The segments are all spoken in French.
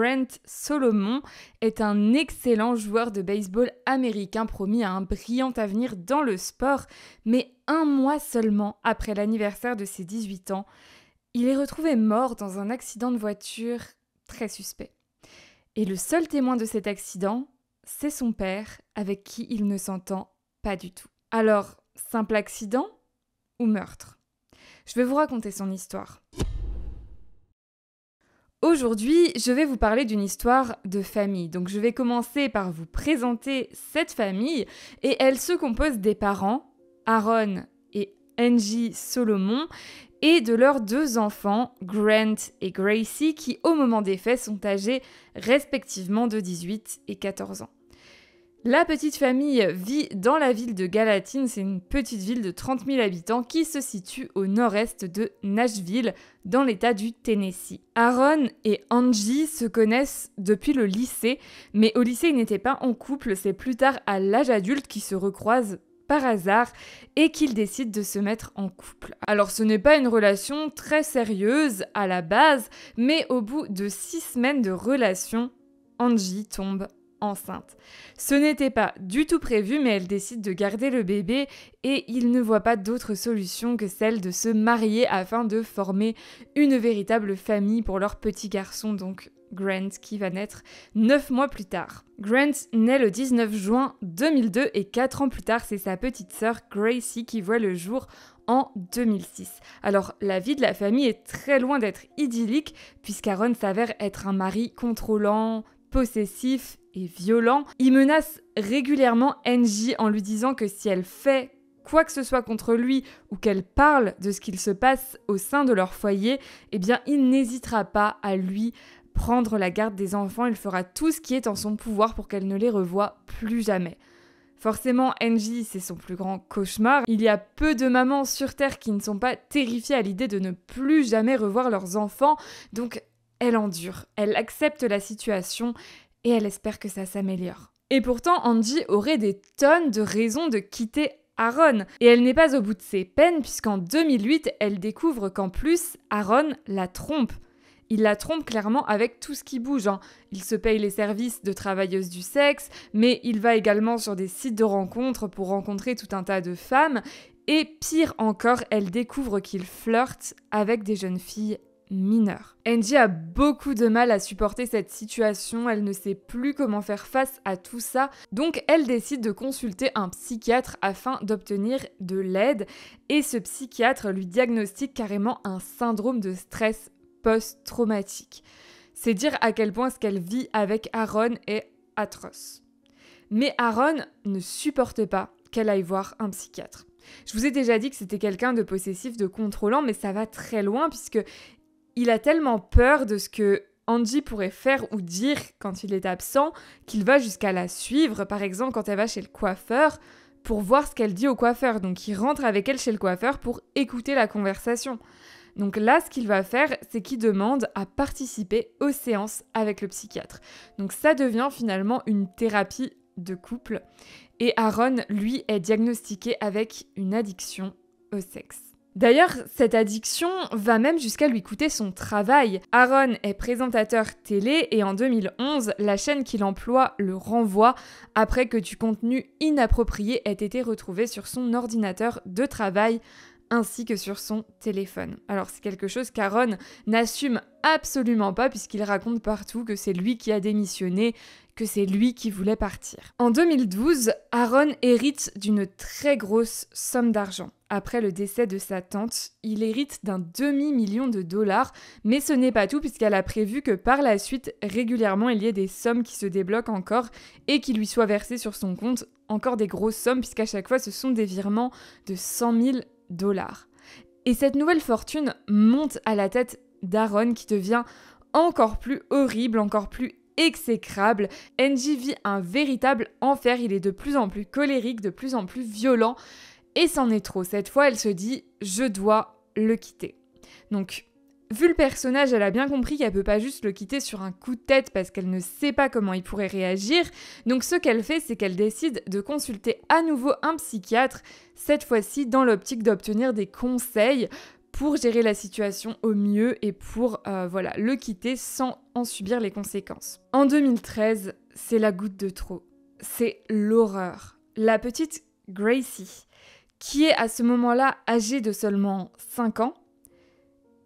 Brent Solomon est un excellent joueur de baseball américain promis à un brillant avenir dans le sport, mais un mois seulement après l'anniversaire de ses 18 ans, il est retrouvé mort dans un accident de voiture très suspect. Et le seul témoin de cet accident, c'est son père, avec qui il ne s'entend pas du tout. Alors, simple accident ou meurtre Je vais vous raconter son histoire. Aujourd'hui, je vais vous parler d'une histoire de famille. Donc je vais commencer par vous présenter cette famille et elle se compose des parents, Aaron et Angie Solomon, et de leurs deux enfants, Grant et Gracie, qui au moment des faits sont âgés respectivement de 18 et 14 ans. La petite famille vit dans la ville de Galatine, c'est une petite ville de 30 000 habitants qui se situe au nord-est de Nashville, dans l'État du Tennessee. Aaron et Angie se connaissent depuis le lycée, mais au lycée ils n'étaient pas en couple, c'est plus tard à l'âge adulte qu'ils se recroisent par hasard et qu'ils décident de se mettre en couple. Alors ce n'est pas une relation très sérieuse à la base, mais au bout de six semaines de relation, Angie tombe enceinte. Ce n'était pas du tout prévu, mais elle décide de garder le bébé et il ne voit pas d'autre solution que celle de se marier afin de former une véritable famille pour leur petit garçon, donc Grant, qui va naître 9 mois plus tard. Grant naît le 19 juin 2002 et 4 ans plus tard, c'est sa petite sœur Gracie qui voit le jour en 2006. Alors la vie de la famille est très loin d'être idyllique puisqu'Aaron s'avère être un mari contrôlant, possessif et violent. Il menace régulièrement Ng en lui disant que si elle fait quoi que ce soit contre lui ou qu'elle parle de ce qu'il se passe au sein de leur foyer, eh bien il n'hésitera pas à lui prendre la garde des enfants, il fera tout ce qui est en son pouvoir pour qu'elle ne les revoie plus jamais. Forcément, Ng, c'est son plus grand cauchemar. Il y a peu de mamans sur Terre qui ne sont pas terrifiées à l'idée de ne plus jamais revoir leurs enfants, donc elle endure, elle accepte la situation et elle espère que ça s'améliore. Et pourtant, Angie aurait des tonnes de raisons de quitter Aaron. Et elle n'est pas au bout de ses peines puisqu'en 2008, elle découvre qu'en plus, Aaron la trompe. Il la trompe clairement avec tout ce qui bouge. Hein. Il se paye les services de travailleuses du sexe, mais il va également sur des sites de rencontres pour rencontrer tout un tas de femmes. Et pire encore, elle découvre qu'il flirte avec des jeunes filles mineur. Angie a beaucoup de mal à supporter cette situation, elle ne sait plus comment faire face à tout ça, donc elle décide de consulter un psychiatre afin d'obtenir de l'aide et ce psychiatre lui diagnostique carrément un syndrome de stress post-traumatique. C'est dire à quel point ce qu'elle vit avec Aaron est atroce. Mais Aaron ne supporte pas qu'elle aille voir un psychiatre. Je vous ai déjà dit que c'était quelqu'un de possessif, de contrôlant, mais ça va très loin puisque il a tellement peur de ce que Angie pourrait faire ou dire quand il est absent qu'il va jusqu'à la suivre, par exemple quand elle va chez le coiffeur, pour voir ce qu'elle dit au coiffeur. Donc il rentre avec elle chez le coiffeur pour écouter la conversation. Donc là, ce qu'il va faire, c'est qu'il demande à participer aux séances avec le psychiatre. Donc ça devient finalement une thérapie de couple. Et Aaron, lui, est diagnostiqué avec une addiction au sexe. D'ailleurs, cette addiction va même jusqu'à lui coûter son travail. Aaron est présentateur télé et en 2011, la chaîne qu'il emploie le renvoie après que du contenu inapproprié ait été retrouvé sur son ordinateur de travail ainsi que sur son téléphone. Alors c'est quelque chose qu'Aaron n'assume absolument pas puisqu'il raconte partout que c'est lui qui a démissionné, c'est lui qui voulait partir. En 2012, Aaron hérite d'une très grosse somme d'argent. Après le décès de sa tante, il hérite d'un demi-million de dollars, mais ce n'est pas tout puisqu'elle a prévu que par la suite, régulièrement, il y ait des sommes qui se débloquent encore et qui lui soient versées sur son compte, encore des grosses sommes puisqu'à chaque fois, ce sont des virements de 100 000 dollars. Et cette nouvelle fortune monte à la tête d'Aaron qui devient encore plus horrible, encore plus exécrable. Angie vit un véritable enfer, il est de plus en plus colérique, de plus en plus violent, et c'en est trop. Cette fois, elle se dit, je dois le quitter. Donc, vu le personnage, elle a bien compris qu'elle peut pas juste le quitter sur un coup de tête parce qu'elle ne sait pas comment il pourrait réagir. Donc ce qu'elle fait, c'est qu'elle décide de consulter à nouveau un psychiatre, cette fois-ci dans l'optique d'obtenir des conseils pour gérer la situation au mieux et pour euh, voilà, le quitter sans en subir les conséquences. En 2013, c'est la goutte de trop. C'est l'horreur. La petite Gracie, qui est à ce moment-là âgée de seulement 5 ans,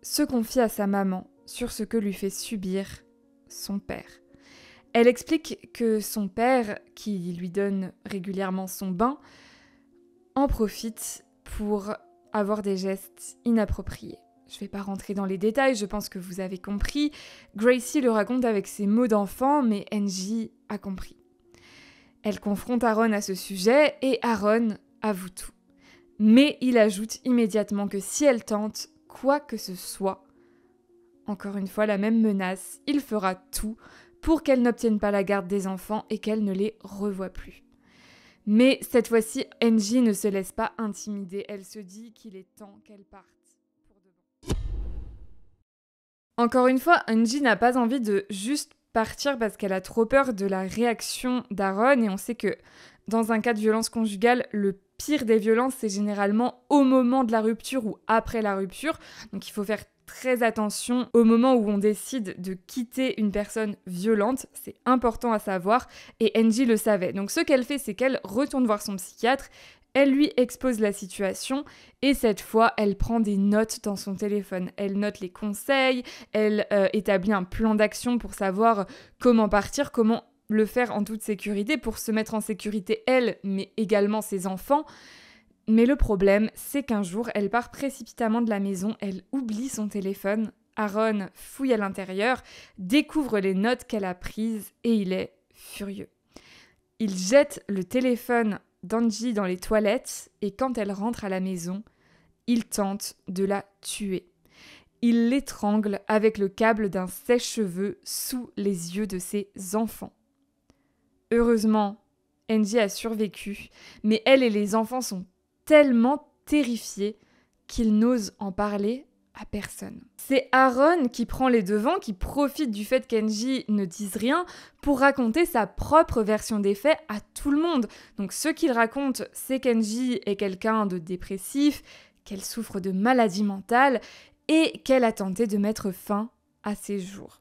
se confie à sa maman sur ce que lui fait subir son père. Elle explique que son père, qui lui donne régulièrement son bain, en profite pour avoir des gestes inappropriés. Je ne vais pas rentrer dans les détails, je pense que vous avez compris. Gracie le raconte avec ses mots d'enfant, mais Angie a compris. Elle confronte Aaron à ce sujet et Aaron avoue tout. Mais il ajoute immédiatement que si elle tente quoi que ce soit, encore une fois la même menace, il fera tout pour qu'elle n'obtienne pas la garde des enfants et qu'elle ne les revoie plus. Mais cette fois-ci, Angie ne se laisse pas intimider. Elle se dit qu'il est temps qu'elle parte. Encore une fois, Angie n'a pas envie de juste partir parce qu'elle a trop peur de la réaction d'Aaron et on sait que dans un cas de violence conjugale, le pire des violences, c'est généralement au moment de la rupture ou après la rupture. Donc il faut faire très attention au moment où on décide de quitter une personne violente, c'est important à savoir, et Angie le savait. Donc ce qu'elle fait, c'est qu'elle retourne voir son psychiatre, elle lui expose la situation et cette fois, elle prend des notes dans son téléphone. Elle note les conseils, elle euh, établit un plan d'action pour savoir comment partir, comment le faire en toute sécurité, pour se mettre en sécurité elle, mais également ses enfants. Mais le problème, c'est qu'un jour, elle part précipitamment de la maison, elle oublie son téléphone, Aaron fouille à l'intérieur, découvre les notes qu'elle a prises et il est furieux. Il jette le téléphone d'Angie dans les toilettes et quand elle rentre à la maison, il tente de la tuer. Il l'étrangle avec le câble d'un sèche-cheveux sous les yeux de ses enfants. Heureusement, Angie a survécu, mais elle et les enfants sont tellement terrifié qu'il n'ose en parler à personne. C'est Aaron qui prend les devants, qui profite du fait qu'Enji ne dise rien pour raconter sa propre version des faits à tout le monde. Donc ce qu'il raconte, c'est qu'Enji est quelqu'un de dépressif, qu'elle souffre de maladie mentale et qu'elle a tenté de mettre fin à ses jours.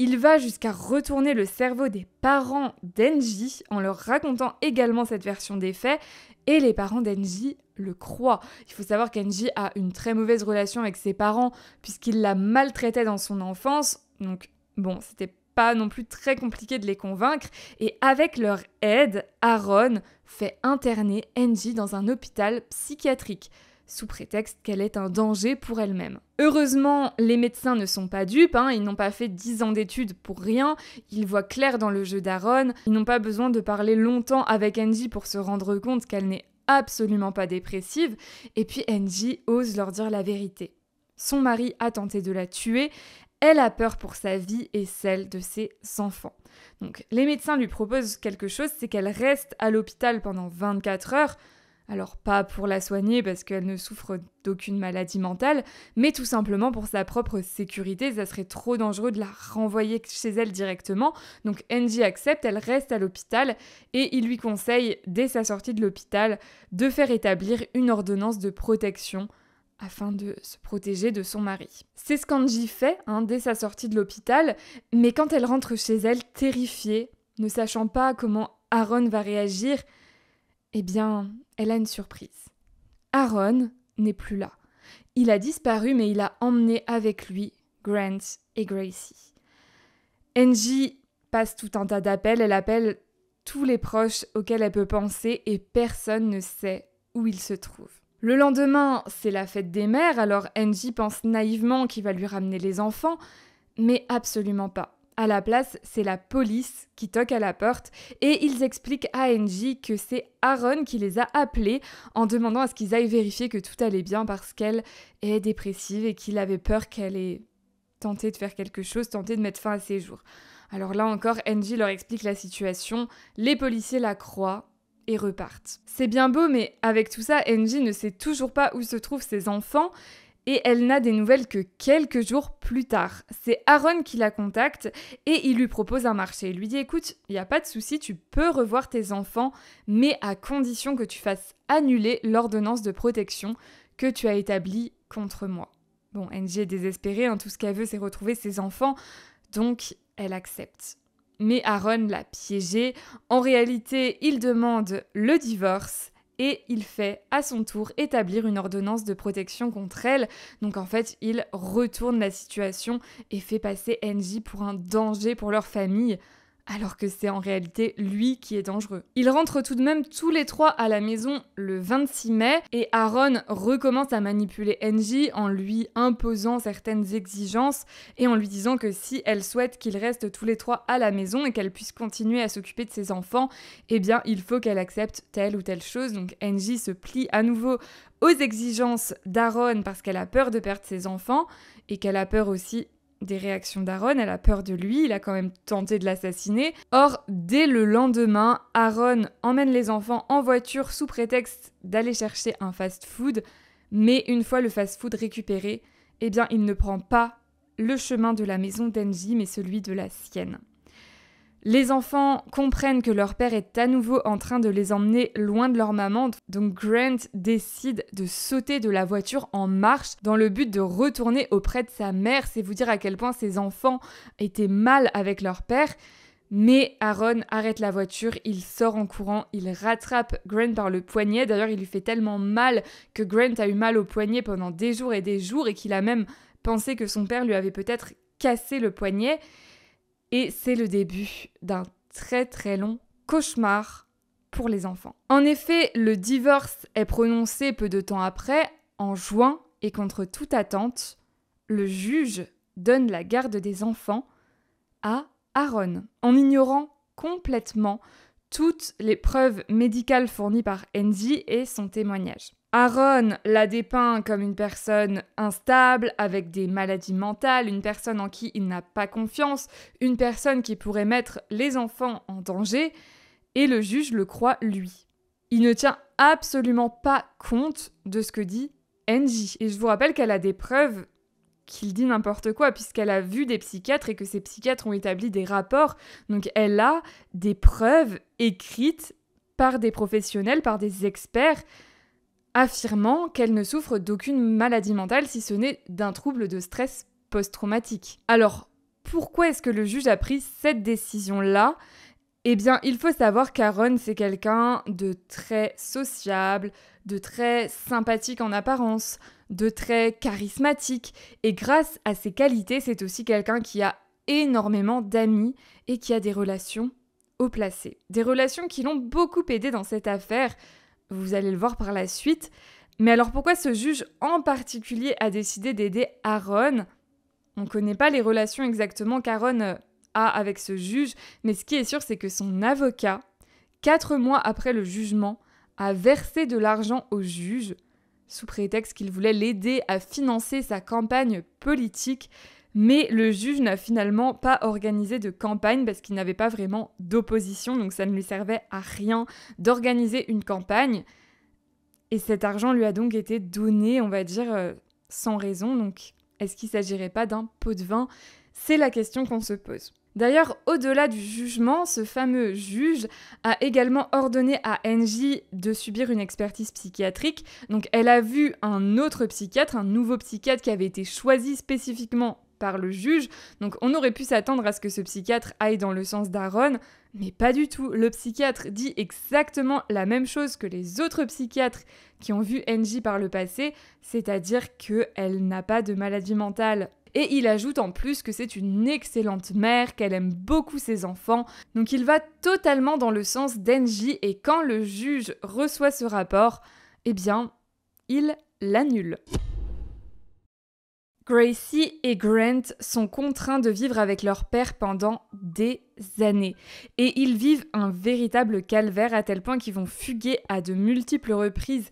Il va jusqu'à retourner le cerveau des parents d'Enji en leur racontant également cette version des faits et les parents d'Enji le croient. Il faut savoir qu'Enji a une très mauvaise relation avec ses parents puisqu'il la maltraitait dans son enfance, donc bon, c'était pas non plus très compliqué de les convaincre, et avec leur aide, Aaron fait interner Enji dans un hôpital psychiatrique sous prétexte qu'elle est un danger pour elle-même. Heureusement, les médecins ne sont pas dupes, hein. ils n'ont pas fait 10 ans d'études pour rien, ils voient clair dans le jeu d'Aaron, ils n'ont pas besoin de parler longtemps avec Angie pour se rendre compte qu'elle n'est absolument pas dépressive, et puis Angie ose leur dire la vérité. Son mari a tenté de la tuer, elle a peur pour sa vie et celle de ses enfants. Donc les médecins lui proposent quelque chose, c'est qu'elle reste à l'hôpital pendant 24 heures, alors pas pour la soigner parce qu'elle ne souffre d'aucune maladie mentale, mais tout simplement pour sa propre sécurité, ça serait trop dangereux de la renvoyer chez elle directement. Donc Angie accepte, elle reste à l'hôpital et il lui conseille, dès sa sortie de l'hôpital, de faire établir une ordonnance de protection afin de se protéger de son mari. C'est ce qu'Angie fait hein, dès sa sortie de l'hôpital, mais quand elle rentre chez elle terrifiée, ne sachant pas comment Aaron va réagir, eh bien, elle a une surprise. Aaron n'est plus là. Il a disparu, mais il a emmené avec lui Grant et Gracie. Angie passe tout un tas d'appels, elle appelle tous les proches auxquels elle peut penser et personne ne sait où il se trouve. Le lendemain, c'est la fête des mères, alors Angie pense naïvement qu'il va lui ramener les enfants, mais absolument pas. À la place, c'est la police qui toque à la porte et ils expliquent à Angie que c'est Aaron qui les a appelés en demandant à ce qu'ils aillent vérifier que tout allait bien parce qu'elle est dépressive et qu'il avait peur qu'elle ait tenté de faire quelque chose, tenté de mettre fin à ses jours. Alors là encore, Angie leur explique la situation, les policiers la croient et repartent. C'est bien beau, mais avec tout ça, Angie ne sait toujours pas où se trouvent ses enfants et elle n'a des nouvelles que quelques jours plus tard. C'est Aaron qui la contacte et il lui propose un marché. Il lui dit écoute, il n'y a pas de souci, tu peux revoir tes enfants, mais à condition que tu fasses annuler l'ordonnance de protection que tu as établie contre moi. Bon, NG est désespérée, hein, tout ce qu'elle veut c'est retrouver ses enfants, donc elle accepte. Mais Aaron l'a piégée, en réalité il demande le divorce et il fait à son tour établir une ordonnance de protection contre elle. Donc en fait, il retourne la situation et fait passer Angie pour un danger pour leur famille alors que c'est en réalité lui qui est dangereux. Ils rentrent tout de même tous les trois à la maison le 26 mai et Aaron recommence à manipuler Angie en lui imposant certaines exigences et en lui disant que si elle souhaite qu'ils restent tous les trois à la maison et qu'elle puisse continuer à s'occuper de ses enfants, eh bien il faut qu'elle accepte telle ou telle chose. Donc Angie se plie à nouveau aux exigences d'Aaron parce qu'elle a peur de perdre ses enfants et qu'elle a peur aussi des réactions d'Aaron, elle a peur de lui, il a quand même tenté de l'assassiner. Or, dès le lendemain, Aaron emmène les enfants en voiture sous prétexte d'aller chercher un fast-food, mais une fois le fast-food récupéré, eh bien, il ne prend pas le chemin de la maison d'Enji, mais celui de la sienne. Les enfants comprennent que leur père est à nouveau en train de les emmener loin de leur maman, donc Grant décide de sauter de la voiture en marche dans le but de retourner auprès de sa mère. C'est vous dire à quel point ses enfants étaient mal avec leur père. Mais Aaron arrête la voiture, il sort en courant, il rattrape Grant par le poignet. D'ailleurs, il lui fait tellement mal que Grant a eu mal au poignet pendant des jours et des jours et qu'il a même pensé que son père lui avait peut-être cassé le poignet et c'est le début d'un très très long cauchemar pour les enfants. En effet, le divorce est prononcé peu de temps après, en juin, et contre toute attente, le juge donne la garde des enfants à Aaron, en ignorant complètement toutes les preuves médicales fournies par Enzi et son témoignage. Aaron la dépeint comme une personne instable, avec des maladies mentales, une personne en qui il n'a pas confiance, une personne qui pourrait mettre les enfants en danger, et le juge le croit lui. Il ne tient absolument pas compte de ce que dit Angie. Et je vous rappelle qu'elle a des preuves qu'il dit n'importe quoi, puisqu'elle a vu des psychiatres et que ces psychiatres ont établi des rapports. Donc elle a des preuves écrites par des professionnels, par des experts affirmant qu'elle ne souffre d'aucune maladie mentale si ce n'est d'un trouble de stress post-traumatique. Alors, pourquoi est-ce que le juge a pris cette décision-là Eh bien, il faut savoir qu'Aaron, c'est quelqu'un de très sociable, de très sympathique en apparence, de très charismatique, et grâce à ses qualités, c'est aussi quelqu'un qui a énormément d'amis et qui a des relations haut placées. Des relations qui l'ont beaucoup aidé dans cette affaire, vous allez le voir par la suite. Mais alors pourquoi ce juge en particulier a décidé d'aider Aaron On ne connaît pas les relations exactement qu'Aaron euh, a avec ce juge, mais ce qui est sûr c'est que son avocat, quatre mois après le jugement, a versé de l'argent au juge, sous prétexte qu'il voulait l'aider à financer sa campagne politique, mais le juge n'a finalement pas organisé de campagne parce qu'il n'avait pas vraiment d'opposition, donc ça ne lui servait à rien d'organiser une campagne. Et cet argent lui a donc été donné, on va dire, euh, sans raison, donc est-ce qu'il s'agirait pas d'un pot de vin C'est la question qu'on se pose. D'ailleurs, au-delà du jugement, ce fameux juge a également ordonné à Angie de subir une expertise psychiatrique. Donc elle a vu un autre psychiatre, un nouveau psychiatre qui avait été choisi spécifiquement par le juge. Donc on aurait pu s'attendre à ce que ce psychiatre aille dans le sens d'Aaron, mais pas du tout. Le psychiatre dit exactement la même chose que les autres psychiatres qui ont vu Angie par le passé, c'est-à-dire qu'elle n'a pas de maladie mentale. Et il ajoute en plus que c'est une excellente mère, qu'elle aime beaucoup ses enfants. Donc il va totalement dans le sens d'Angie et quand le juge reçoit ce rapport, eh bien, il l'annule. Gracie et Grant sont contraints de vivre avec leur père pendant des années. Et ils vivent un véritable calvaire à tel point qu'ils vont fuguer à de multiples reprises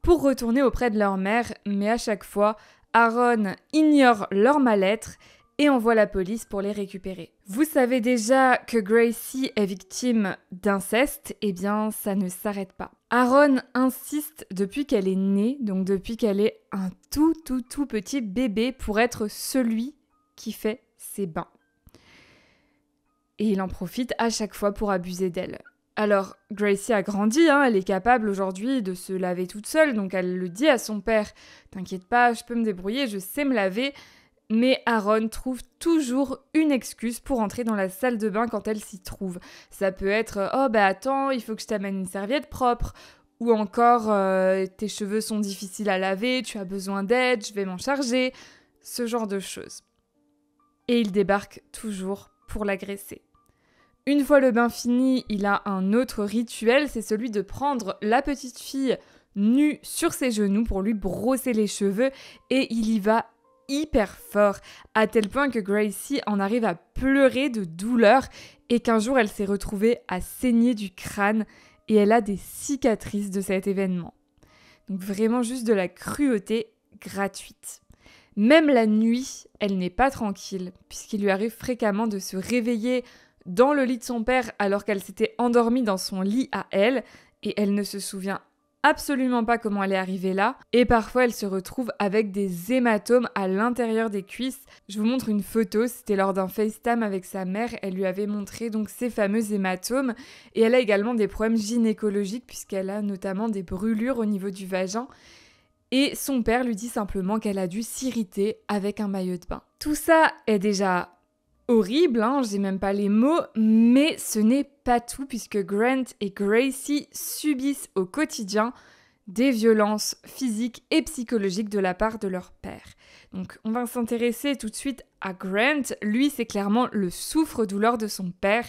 pour retourner auprès de leur mère, mais à chaque fois, Aaron ignore leur mal-être et envoie la police pour les récupérer. Vous savez déjà que Gracie est victime d'inceste, et eh bien ça ne s'arrête pas. Aaron insiste depuis qu'elle est née, donc depuis qu'elle est un tout tout tout petit bébé pour être celui qui fait ses bains. Et il en profite à chaque fois pour abuser d'elle. Alors, Gracie a grandi, hein, elle est capable aujourd'hui de se laver toute seule, donc elle le dit à son père T'inquiète pas, je peux me débrouiller, je sais me laver, mais Aaron trouve toujours une excuse pour entrer dans la salle de bain quand elle s'y trouve. Ça peut être euh, Oh bah attends, il faut que je t'amène une serviette propre. Ou encore euh, Tes cheveux sont difficiles à laver, tu as besoin d'aide, je vais m'en charger. Ce genre de choses. Et il débarque toujours pour l'agresser. Une fois le bain fini, il a un autre rituel, c'est celui de prendre la petite fille nue sur ses genoux pour lui brosser les cheveux et il y va hyper fort, à tel point que Gracie en arrive à pleurer de douleur et qu'un jour elle s'est retrouvée à saigner du crâne et elle a des cicatrices de cet événement. Donc vraiment juste de la cruauté gratuite. Même la nuit, elle n'est pas tranquille, puisqu'il lui arrive fréquemment de se réveiller dans le lit de son père alors qu'elle s'était endormie dans son lit à elle, et elle ne se souvient absolument pas comment elle est arrivée là, et parfois elle se retrouve avec des hématomes à l'intérieur des cuisses. Je vous montre une photo, c'était lors d'un FaceTime avec sa mère, elle lui avait montré donc ces fameux hématomes, et elle a également des problèmes gynécologiques puisqu'elle a notamment des brûlures au niveau du vagin. Et son père lui dit simplement qu'elle a dû s'irriter avec un maillot de bain. Tout ça est déjà horrible, hein, je même pas les mots, mais ce n'est pas tout puisque Grant et Gracie subissent au quotidien des violences physiques et psychologiques de la part de leur père. Donc on va s'intéresser tout de suite à Grant. Lui, c'est clairement le souffre-douleur de son père.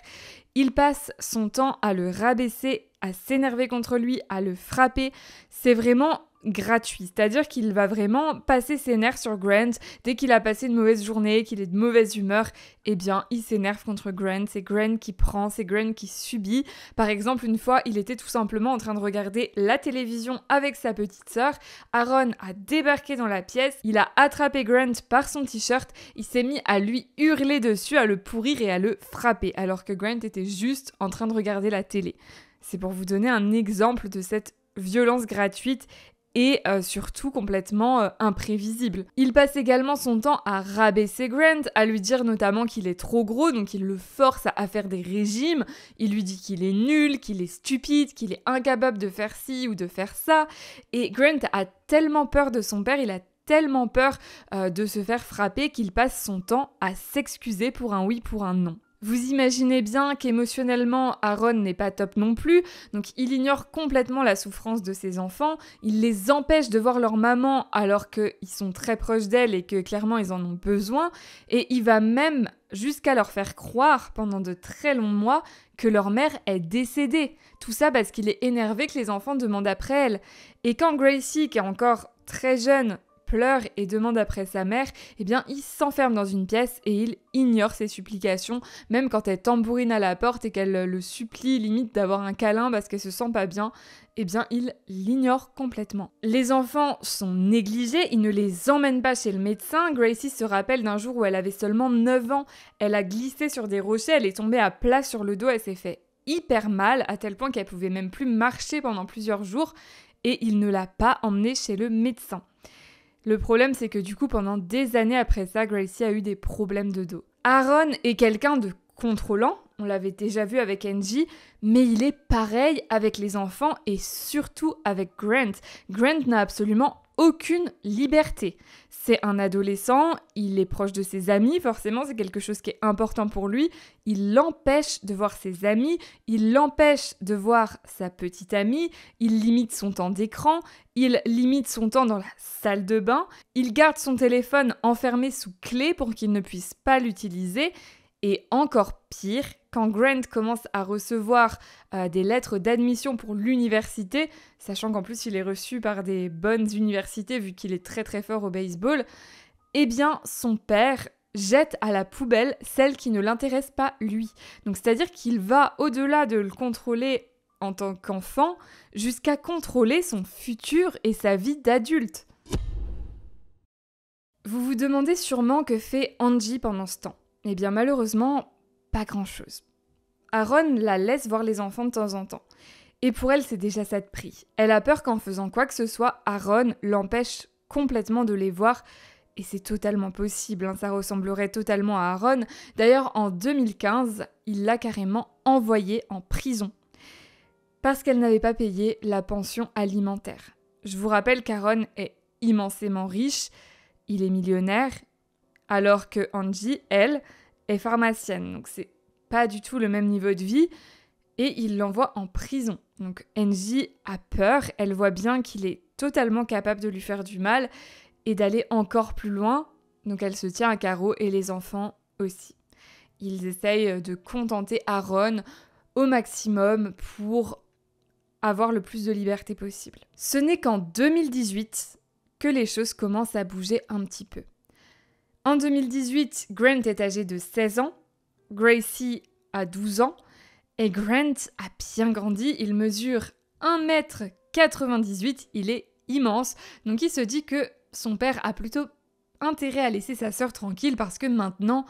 Il passe son temps à le rabaisser, à s'énerver contre lui, à le frapper. C'est vraiment gratuit. C'est-à-dire qu'il va vraiment passer ses nerfs sur Grant. Dès qu'il a passé une mauvaise journée, qu'il est de mauvaise humeur, eh bien, il s'énerve contre Grant. C'est Grant qui prend, c'est Grant qui subit. Par exemple, une fois, il était tout simplement en train de regarder la télévision avec sa petite sœur. Aaron a débarqué dans la pièce, il a attrapé Grant par son t-shirt, il s'est mis à lui hurler dessus, à le pourrir et à le frapper, alors que Grant était juste en train de regarder la télé. C'est pour vous donner un exemple de cette violence gratuite et euh, surtout complètement euh, imprévisible. Il passe également son temps à rabaisser Grant, à lui dire notamment qu'il est trop gros, donc il le force à faire des régimes, il lui dit qu'il est nul, qu'il est stupide, qu'il est incapable de faire ci ou de faire ça, et Grant a tellement peur de son père, il a tellement peur euh, de se faire frapper qu'il passe son temps à s'excuser pour un oui, pour un non. Vous imaginez bien qu'émotionnellement, Aaron n'est pas top non plus, donc il ignore complètement la souffrance de ses enfants, il les empêche de voir leur maman alors qu'ils sont très proches d'elle et que clairement ils en ont besoin, et il va même jusqu'à leur faire croire pendant de très longs mois que leur mère est décédée. Tout ça parce qu'il est énervé que les enfants demandent après elle. Et quand Gracie, qui est encore très jeune, pleure et demande après sa mère, eh bien il s'enferme dans une pièce et il ignore ses supplications, même quand elle tambourine à la porte et qu'elle le supplie limite d'avoir un câlin parce qu'elle se sent pas bien, eh bien il l'ignore complètement. Les enfants sont négligés, il ne les emmène pas chez le médecin. Gracie se rappelle d'un jour où elle avait seulement 9 ans, elle a glissé sur des rochers, elle est tombée à plat sur le dos, elle s'est fait hyper mal à tel point qu'elle pouvait même plus marcher pendant plusieurs jours et il ne l'a pas emmenée chez le médecin. Le problème, c'est que du coup, pendant des années après ça, Gracie a eu des problèmes de dos. Aaron est quelqu'un de contrôlant, on l'avait déjà vu avec Angie, mais il est pareil avec les enfants et surtout avec Grant. Grant n'a absolument aucune liberté. C'est un adolescent, il est proche de ses amis, forcément c'est quelque chose qui est important pour lui, il l'empêche de voir ses amis, il l'empêche de voir sa petite amie, il limite son temps d'écran, il limite son temps dans la salle de bain, il garde son téléphone enfermé sous clé pour qu'il ne puisse pas l'utiliser, et encore pire, quand Grant commence à recevoir euh, des lettres d'admission pour l'université, sachant qu'en plus il est reçu par des bonnes universités vu qu'il est très très fort au baseball, eh bien son père jette à la poubelle celle qui ne l'intéresse pas lui. Donc c'est-à-dire qu'il va au-delà de le contrôler en tant qu'enfant jusqu'à contrôler son futur et sa vie d'adulte. Vous vous demandez sûrement que fait Angie pendant ce temps. Eh bien malheureusement, pas grand-chose. Aaron la laisse voir les enfants de temps en temps. Et pour elle, c'est déjà ça de prix. Elle a peur qu'en faisant quoi que ce soit, Aaron l'empêche complètement de les voir. Et c'est totalement possible, hein, ça ressemblerait totalement à Aaron. D'ailleurs, en 2015, il l'a carrément envoyée en prison. Parce qu'elle n'avait pas payé la pension alimentaire. Je vous rappelle qu'Aaron est immensément riche, il est millionnaire, alors que Angie, elle, est pharmacienne, donc c'est pas du tout le même niveau de vie, et il l'envoie en prison. Donc Angie a peur, elle voit bien qu'il est totalement capable de lui faire du mal et d'aller encore plus loin, donc elle se tient à carreau et les enfants aussi. Ils essayent de contenter Aaron au maximum pour avoir le plus de liberté possible. Ce n'est qu'en 2018 que les choses commencent à bouger un petit peu. En 2018, Grant est âgé de 16 ans, Gracie a 12 ans, et Grant a bien grandi, il mesure 1m98, il est immense, donc il se dit que son père a plutôt intérêt à laisser sa sœur tranquille parce que maintenant,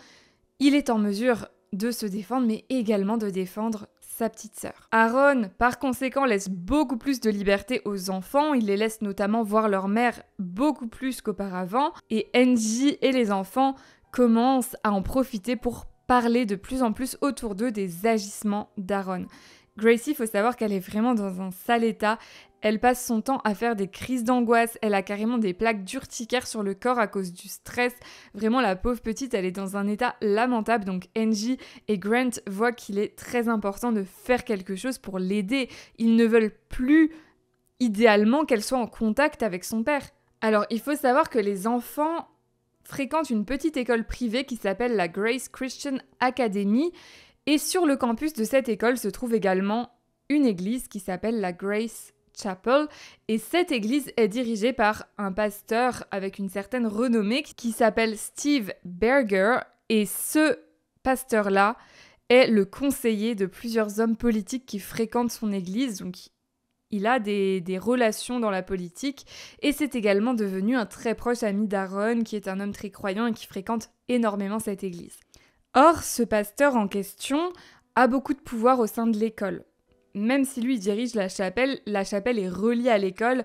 il est en mesure de se défendre, mais également de défendre sa petite sœur. Aaron, par conséquent, laisse beaucoup plus de liberté aux enfants, il les laisse notamment voir leur mère beaucoup plus qu'auparavant, et Angie et les enfants commencent à en profiter pour parler de plus en plus autour d'eux des agissements d'Aaron. Gracie, il faut savoir qu'elle est vraiment dans un sale état. Elle passe son temps à faire des crises d'angoisse, elle a carrément des plaques d'urticaire sur le corps à cause du stress. Vraiment, la pauvre petite, elle est dans un état lamentable. Donc Angie et Grant voient qu'il est très important de faire quelque chose pour l'aider. Ils ne veulent plus, idéalement, qu'elle soit en contact avec son père. Alors, il faut savoir que les enfants fréquentent une petite école privée qui s'appelle la Grace Christian Academy et sur le campus de cette école se trouve également une église qui s'appelle la Grace Chapel et cette église est dirigée par un pasteur avec une certaine renommée qui s'appelle Steve Berger et ce pasteur-là est le conseiller de plusieurs hommes politiques qui fréquentent son église donc il a des, relations dans la politique et c'est également devenu un très proche ami d'Aaron qui est un homme très croyant et qui fréquente énormément cette église. Or, ce pasteur en question a beaucoup de pouvoir au sein de l'école. Même si lui dirige la chapelle, la chapelle est reliée à l'école.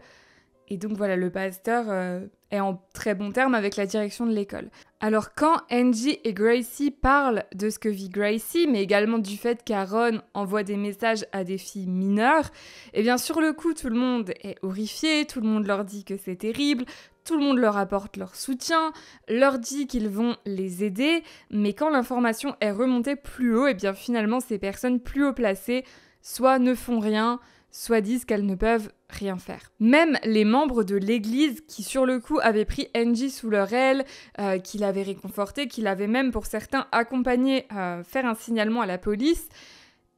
Et donc voilà, le pasteur euh, est en très bon terme avec la direction de l'école. Alors quand Angie et Gracie parlent de ce que vit Gracie, mais également du fait qu'Aaron envoie des messages à des filles mineures, eh bien sur le coup tout le monde est horrifié, tout le monde leur dit que c'est terrible, tout le monde leur apporte leur soutien, leur dit qu'ils vont les aider, mais quand l'information est remontée plus haut, et eh bien finalement ces personnes plus haut placées soit ne font rien, soit disent qu'elles ne peuvent rien faire. Même les membres de l'Église qui sur le coup avaient pris Angie sous leur aile, euh, qui l'avaient réconforté, qui l'avaient même pour certains accompagné euh, faire un signalement à la police,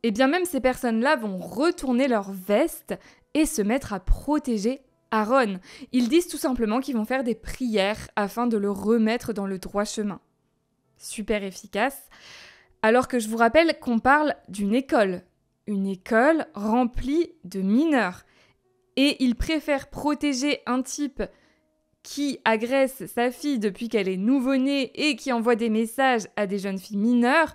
et eh bien même ces personnes-là vont retourner leur veste et se mettre à protéger Aaron. Ils disent tout simplement qu'ils vont faire des prières afin de le remettre dans le droit chemin. Super efficace. Alors que je vous rappelle qu'on parle d'une école. Une école remplie de mineurs. Et ils préfèrent protéger un type qui agresse sa fille depuis qu'elle est nouveau-née et qui envoie des messages à des jeunes filles mineures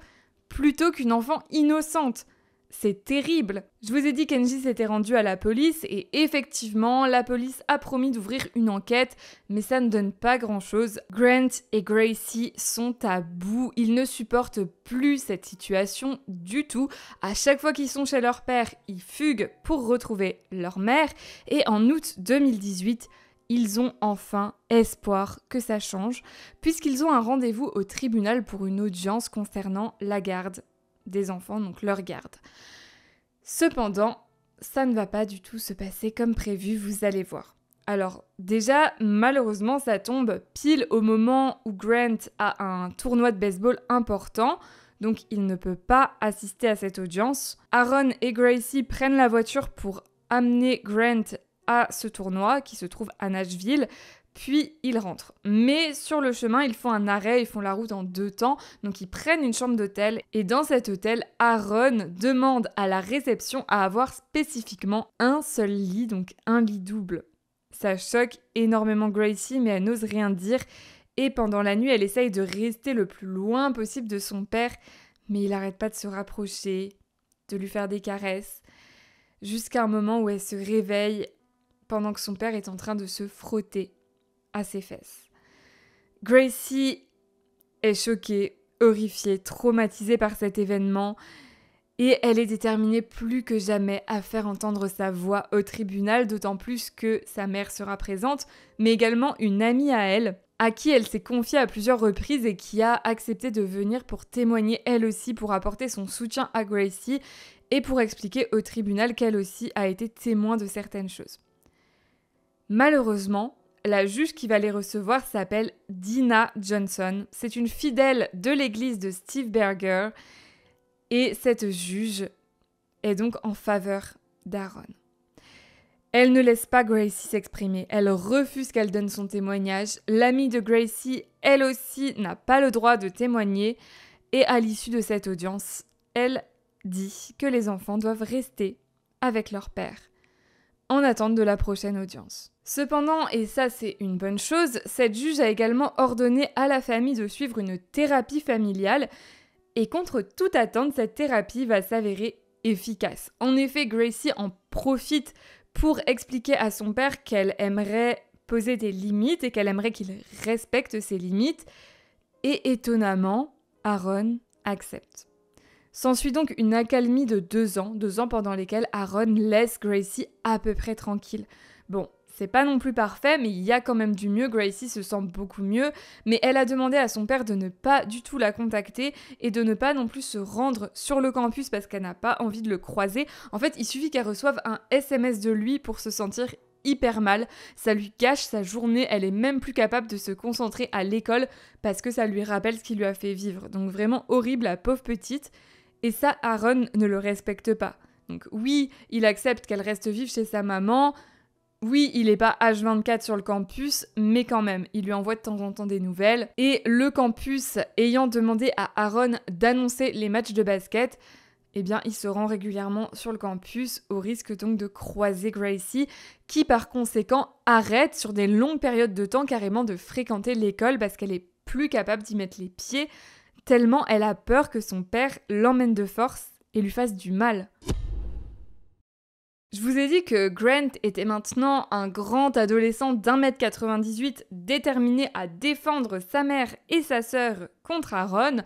plutôt qu'une enfant innocente. C'est terrible Je vous ai dit Kenji s'était rendu à la police et effectivement, la police a promis d'ouvrir une enquête, mais ça ne donne pas grand-chose. Grant et Gracie sont à bout, ils ne supportent plus cette situation du tout. À chaque fois qu'ils sont chez leur père, ils fuguent pour retrouver leur mère et en août 2018, ils ont enfin espoir que ça change, puisqu'ils ont un rendez-vous au tribunal pour une audience concernant la garde des enfants, donc leur garde. Cependant, ça ne va pas du tout se passer comme prévu, vous allez voir. Alors déjà, malheureusement, ça tombe pile au moment où Grant a un tournoi de baseball important, donc il ne peut pas assister à cette audience. Aaron et Gracie prennent la voiture pour amener Grant à ce tournoi qui se trouve à Nashville, puis ils rentrent. Mais sur le chemin, ils font un arrêt, ils font la route en deux temps, donc ils prennent une chambre d'hôtel, et dans cet hôtel, Aaron demande à la réception à avoir spécifiquement un seul lit, donc un lit double. Ça choque énormément Gracie, mais elle n'ose rien dire, et pendant la nuit, elle essaye de rester le plus loin possible de son père, mais il n'arrête pas de se rapprocher, de lui faire des caresses, jusqu'à un moment où elle se réveille pendant que son père est en train de se frotter à ses fesses. Gracie est choquée, horrifiée, traumatisée par cet événement et elle est déterminée plus que jamais à faire entendre sa voix au tribunal, d'autant plus que sa mère sera présente, mais également une amie à elle, à qui elle s'est confiée à plusieurs reprises et qui a accepté de venir pour témoigner elle aussi, pour apporter son soutien à Gracie et pour expliquer au tribunal qu'elle aussi a été témoin de certaines choses. Malheureusement, la juge qui va les recevoir s'appelle Dina Johnson. C'est une fidèle de l'église de Steve Berger. Et cette juge est donc en faveur d'Aaron. Elle ne laisse pas Gracie s'exprimer, elle refuse qu'elle donne son témoignage, l'amie de Gracie, elle aussi, n'a pas le droit de témoigner, et à l'issue de cette audience, elle dit que les enfants doivent rester avec leur père en attente de la prochaine audience. Cependant, et ça c'est une bonne chose, cette juge a également ordonné à la famille de suivre une thérapie familiale, et contre toute attente, cette thérapie va s'avérer efficace. En effet, Gracie en profite pour expliquer à son père qu'elle aimerait poser des limites et qu'elle aimerait qu'il respecte ses limites, et étonnamment, Aaron accepte. S'ensuit donc une accalmie de deux ans, deux ans pendant lesquels Aaron laisse Gracie à peu près tranquille. Bon, c'est pas non plus parfait, mais il y a quand même du mieux, Gracie se sent beaucoup mieux, mais elle a demandé à son père de ne pas du tout la contacter et de ne pas non plus se rendre sur le campus parce qu'elle n'a pas envie de le croiser. En fait, il suffit qu'elle reçoive un SMS de lui pour se sentir hyper mal, ça lui gâche sa journée, elle est même plus capable de se concentrer à l'école parce que ça lui rappelle ce qui lui a fait vivre. Donc vraiment horrible la pauvre petite. Et ça, Aaron ne le respecte pas. Donc oui, il accepte qu'elle reste vive chez sa maman. Oui, il n'est pas H24 sur le campus, mais quand même, il lui envoie de temps en temps des nouvelles. Et le campus ayant demandé à Aaron d'annoncer les matchs de basket, eh bien, il se rend régulièrement sur le campus, au risque donc de croiser Gracie, qui par conséquent arrête sur des longues périodes de temps carrément de fréquenter l'école parce qu'elle est plus capable d'y mettre les pieds tellement elle a peur que son père l'emmène de force et lui fasse du mal. Je vous ai dit que Grant était maintenant un grand adolescent d'1m98 déterminé à défendre sa mère et sa sœur contre Aaron,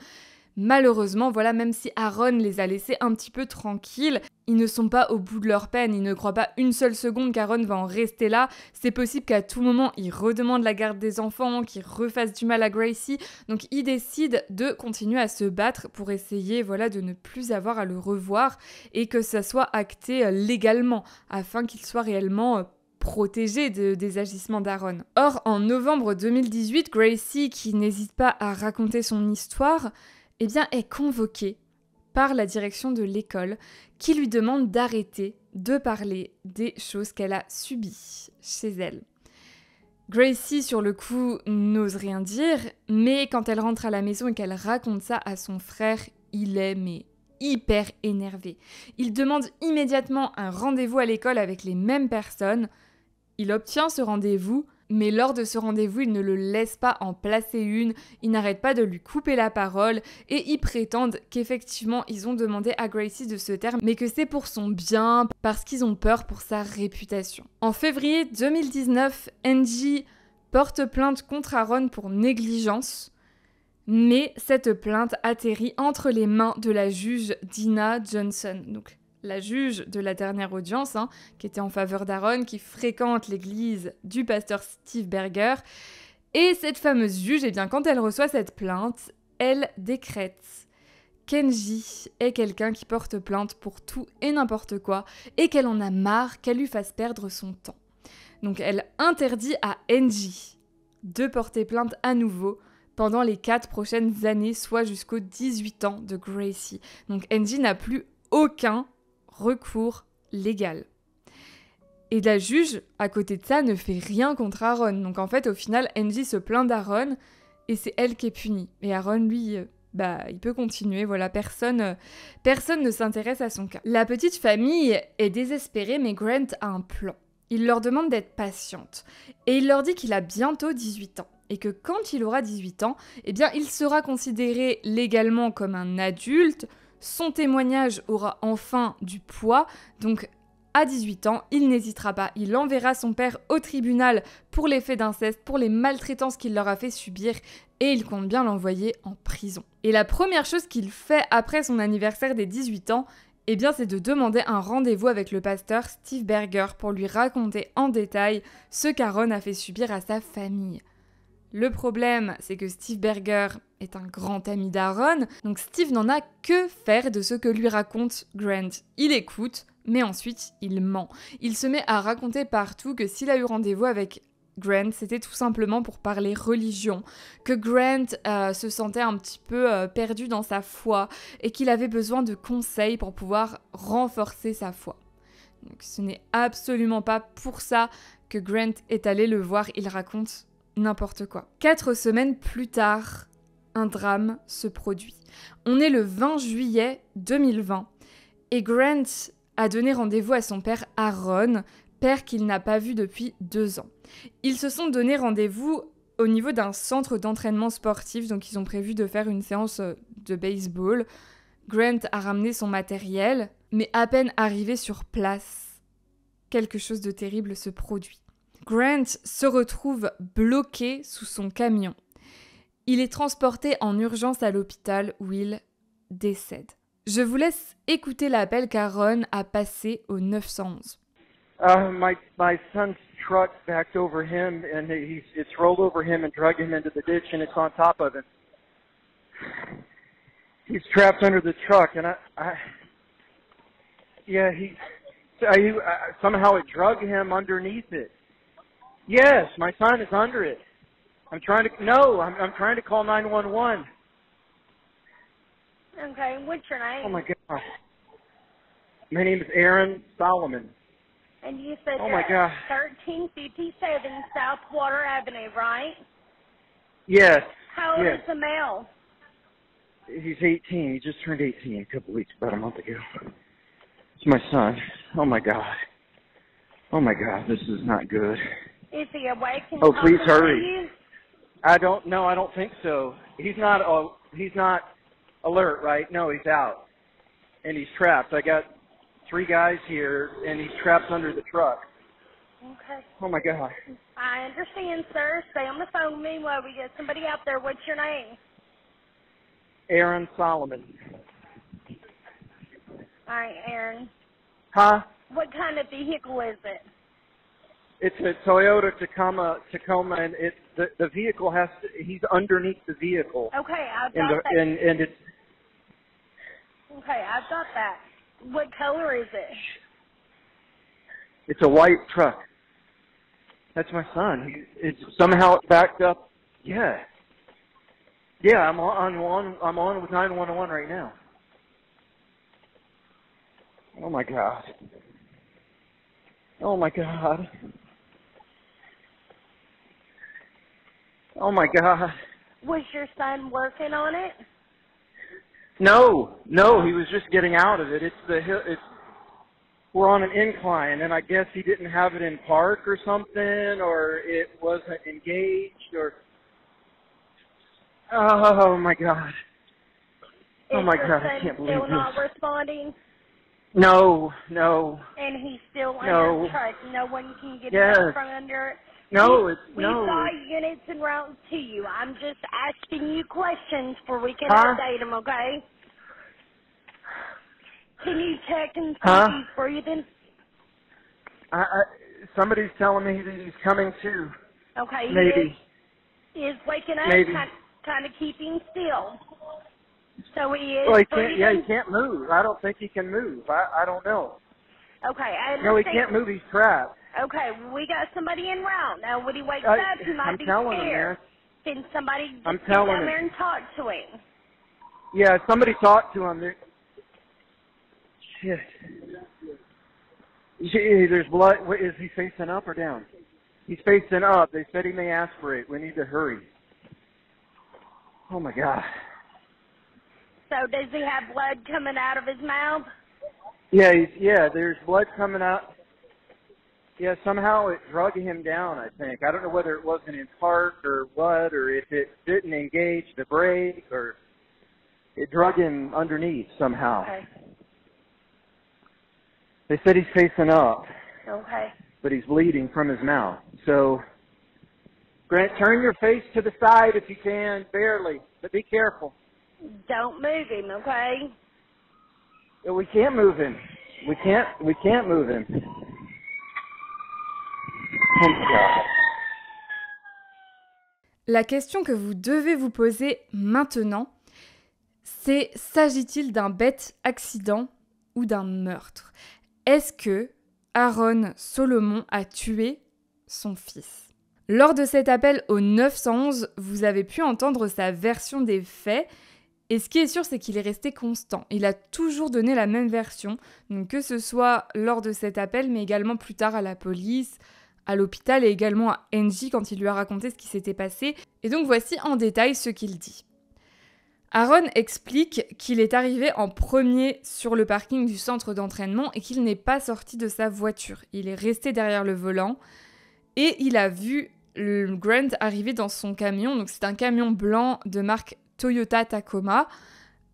Malheureusement, voilà, même si Aaron les a laissés un petit peu tranquilles, ils ne sont pas au bout de leur peine, ils ne croient pas une seule seconde qu'Aaron va en rester là. C'est possible qu'à tout moment, il redemande la garde des enfants, qu'il refasse du mal à Gracie. Donc ils décident de continuer à se battre pour essayer voilà, de ne plus avoir à le revoir et que ça soit acté euh, légalement afin qu'il soit réellement euh, protégé des agissements d'Aaron. Or, en novembre 2018, Gracie, qui n'hésite pas à raconter son histoire, eh bien, est convoquée par la direction de l'école qui lui demande d'arrêter de parler des choses qu'elle a subies chez elle. Gracie, sur le coup, n'ose rien dire, mais quand elle rentre à la maison et qu'elle raconte ça à son frère, il est mais hyper énervé. Il demande immédiatement un rendez-vous à l'école avec les mêmes personnes. Il obtient ce rendez-vous mais lors de ce rendez-vous, il ne le laisse pas en placer une, ils n'arrête pas de lui couper la parole et ils prétendent qu'effectivement ils ont demandé à Gracie de se taire, mais que c'est pour son bien, parce qu'ils ont peur pour sa réputation. En février 2019, Angie porte plainte contre Aaron pour négligence. Mais cette plainte atterrit entre les mains de la juge Dina Johnson. Donc la juge de la dernière audience, hein, qui était en faveur d'Aaron, qui fréquente l'église du pasteur Steve Berger. Et cette fameuse juge, eh bien, quand elle reçoit cette plainte, elle décrète Kenji est quelqu'un qui porte plainte pour tout et n'importe quoi, et qu'elle en a marre qu'elle lui fasse perdre son temps. Donc elle interdit à Enji de porter plainte à nouveau pendant les quatre prochaines années, soit jusqu'aux 18 ans de Gracie. Donc Enji n'a plus aucun recours légal. Et la juge, à côté de ça, ne fait rien contre Aaron. Donc en fait, au final, Angie se plaint d'Aaron et c'est elle qui est punie. Et Aaron, lui, euh, bah, il peut continuer. Voilà, personne, euh, personne ne s'intéresse à son cas. La petite famille est désespérée, mais Grant a un plan. Il leur demande d'être patiente et il leur dit qu'il a bientôt 18 ans et que quand il aura 18 ans, eh bien, il sera considéré légalement comme un adulte, son témoignage aura enfin du poids, donc à 18 ans, il n'hésitera pas, il enverra son père au tribunal pour les faits d'inceste, pour les maltraitances qu'il leur a fait subir, et il compte bien l'envoyer en prison. Et la première chose qu'il fait après son anniversaire des 18 ans, eh bien c'est de demander un rendez-vous avec le pasteur Steve Berger pour lui raconter en détail ce qu'Aaron a fait subir à sa famille. Le problème, c'est que Steve Berger est un grand ami d'Aaron, donc Steve n'en a que faire de ce que lui raconte Grant. Il écoute, mais ensuite il ment. Il se met à raconter partout que s'il a eu rendez-vous avec Grant, c'était tout simplement pour parler religion, que Grant euh, se sentait un petit peu euh, perdu dans sa foi et qu'il avait besoin de conseils pour pouvoir renforcer sa foi. Donc ce n'est absolument pas pour ça que Grant est allé le voir, il raconte n'importe quoi. Quatre semaines plus tard, un drame se produit. On est le 20 juillet 2020 et Grant a donné rendez-vous à son père Aaron, père qu'il n'a pas vu depuis deux ans. Ils se sont donné rendez-vous au niveau d'un centre d'entraînement sportif, donc ils ont prévu de faire une séance euh, de baseball. Grant a ramené son matériel, mais à peine arrivé sur place, quelque chose de terrible se produit. Grant se retrouve bloqué sous son camion. Il est transporté en urgence à l'hôpital où il décède. Je vous laisse écouter l'appel qu'Aaron a passé au 911. Uh, my, my son's truck backed over him and he's, it's rolled over him and dragged him into the ditch and it's on top of him. He's trapped under the truck and I, I yeah, he, uh, somehow it drug him underneath it. Yes, my son is under it. I'm trying to no. I'm I'm trying to call nine one one. Okay, what's your name? Oh my god. My name is Aaron Solomon. And you said oh my god. Thirteen fifty seven South Water Avenue, right? Yes. How old yes. is the male? He's eighteen. He just turned eighteen a couple weeks, about a month ago. It's my son. Oh my god. Oh my god, this is not good. Is he awake? oh, please hurry. I don't. No, I don't think so. He's not. Uh, he's not alert, right? No, he's out, and he's trapped. I got three guys here, and he's trapped under the truck. Okay. Oh my God. I understand, sir. Stay on the phone. Meanwhile, we get somebody out there. What's your name? Aaron Solomon. All right, Aaron. Huh? What kind of vehicle is it? It's a Toyota Tacoma, Tacoma, and it the, the vehicle has to, he's underneath the vehicle. Okay, I've got and the, that. And, and it's okay. I've got that. What color is it? It's a white truck. That's my son. It's somehow backed up. Yeah. Yeah, I'm on, I'm on I'm on with 911 right now. Oh my god. Oh my god. Oh my God. Was your son working on it? No, no, he was just getting out of it. It's the hill. It's we're on an incline, and I guess he didn't have it in park or something, or it wasn't engaged, or oh my god, oh Is my god, I can't believe still this. not responding. No, no. And he's still under no. truck. No one can get yes. out from under it. No, it's no. We saw units and routes to you. I'm just asking you questions for we can huh? update them, okay? Can you check and see huh? he's breathing? I, I, somebody's telling me that he's coming too. Okay. Maybe. He is, is waking up, Maybe. Kind, kind of keeping still. So he is. Well, he can't. Yeah, he can't move. I don't think he can move. I, I don't know. Okay, I understand. No, he can't move. He's trapped. Okay, we got somebody in route. Now, when he wakes I, up, he might I'm be telling scared. Him, Can somebody just i down there and talk to him? Yeah, somebody talk to him. There. Shit. there's blood. Is he facing up or down? He's facing up. They said he may aspirate. We need to hurry. Oh my god. So does he have blood coming out of his mouth? Yeah, he's, yeah. There's blood coming out yeah, somehow it drug him down, I think. I don't know whether it wasn't in park or what, or if it didn't engage the brake, or it drug him underneath somehow. Okay. They said he's facing up. Okay. But he's bleeding from his mouth. So, Grant, turn your face to the side if you can, barely, but be careful. Don't move him, okay? We can't move him. We can't. We can't move him. La question que vous devez vous poser maintenant, c'est s'agit-il d'un bête accident ou d'un meurtre Est-ce que Aaron Solomon a tué son fils Lors de cet appel au 911, vous avez pu entendre sa version des faits. Et ce qui est sûr, c'est qu'il est resté constant. Il a toujours donné la même version, que ce soit lors de cet appel, mais également plus tard à la police, à l'hôpital et également à Angie quand il lui a raconté ce qui s'était passé. Et donc voici en détail ce qu'il dit. Aaron explique qu'il est arrivé en premier sur le parking du centre d'entraînement et qu'il n'est pas sorti de sa voiture. Il est resté derrière le volant et il a vu Grant arriver dans son camion. Donc c'est un camion blanc de marque Toyota Tacoma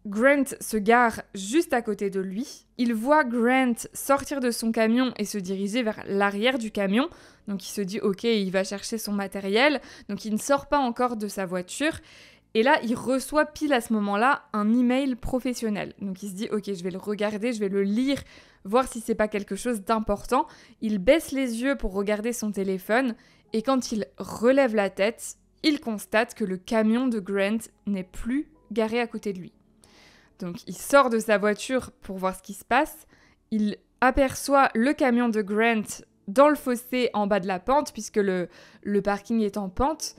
Grant se gare juste à côté de lui. Il voit Grant sortir de son camion et se diriger vers l'arrière du camion. Donc il se dit ok, il va chercher son matériel. Donc il ne sort pas encore de sa voiture. Et là, il reçoit pile à ce moment-là un email professionnel. Donc il se dit ok, je vais le regarder, je vais le lire, voir si c'est pas quelque chose d'important. Il baisse les yeux pour regarder son téléphone et quand il relève la tête, il constate que le camion de Grant n'est plus garé à côté de lui. Donc il sort de sa voiture pour voir ce qui se passe. Il aperçoit le camion de Grant dans le fossé en bas de la pente, puisque le, le parking est en pente.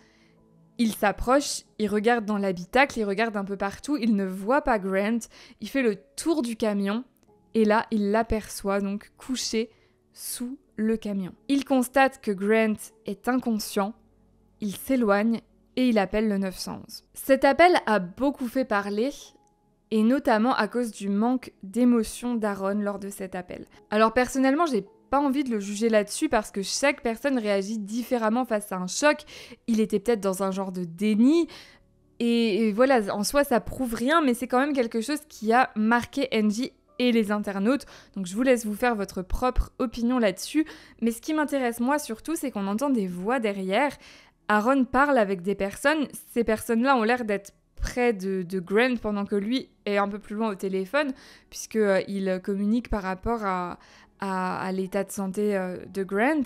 Il s'approche, il regarde dans l'habitacle, il regarde un peu partout, il ne voit pas Grant, il fait le tour du camion, et là il l'aperçoit donc couché sous le camion. Il constate que Grant est inconscient, il s'éloigne et il appelle le 911. Cet appel a beaucoup fait parler, et notamment à cause du manque d'émotion d'Aaron lors de cet appel. Alors personnellement, j'ai pas envie de le juger là-dessus parce que chaque personne réagit différemment face à un choc. Il était peut-être dans un genre de déni. Et, voilà, en soi, ça prouve rien, mais c'est quand même quelque chose qui a marqué Angie et les internautes. Donc je vous laisse vous faire votre propre opinion là-dessus. Mais ce qui m'intéresse moi surtout, c'est qu'on entend des voix derrière. Aaron parle avec des personnes, ces personnes-là ont l'air d'être près de, Grant pendant que lui est un peu plus loin au téléphone, puisqu'il euh, communique par rapport à, l'état de santé euh, de Grant.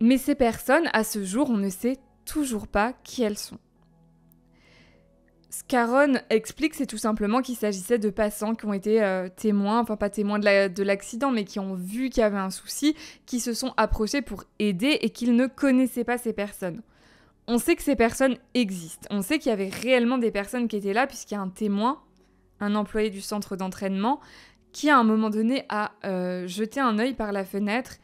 Mais ces personnes, à ce jour, on ne sait toujours pas qui elles sont. Ce explique, c'est tout simplement qu'il s'agissait de passants qui ont été euh, témoins, enfin pas témoins de l'accident, mais qui ont vu qu'il y avait un souci, qui se sont approchés pour aider et qu'ils ne connaissaient pas ces personnes on sait que ces personnes existent. On sait qu'il y avait réellement des personnes qui étaient là, puisqu'il y a un témoin, un employé du centre d'entraînement, qui à un moment donné a euh, jeté un œil par la fenêtre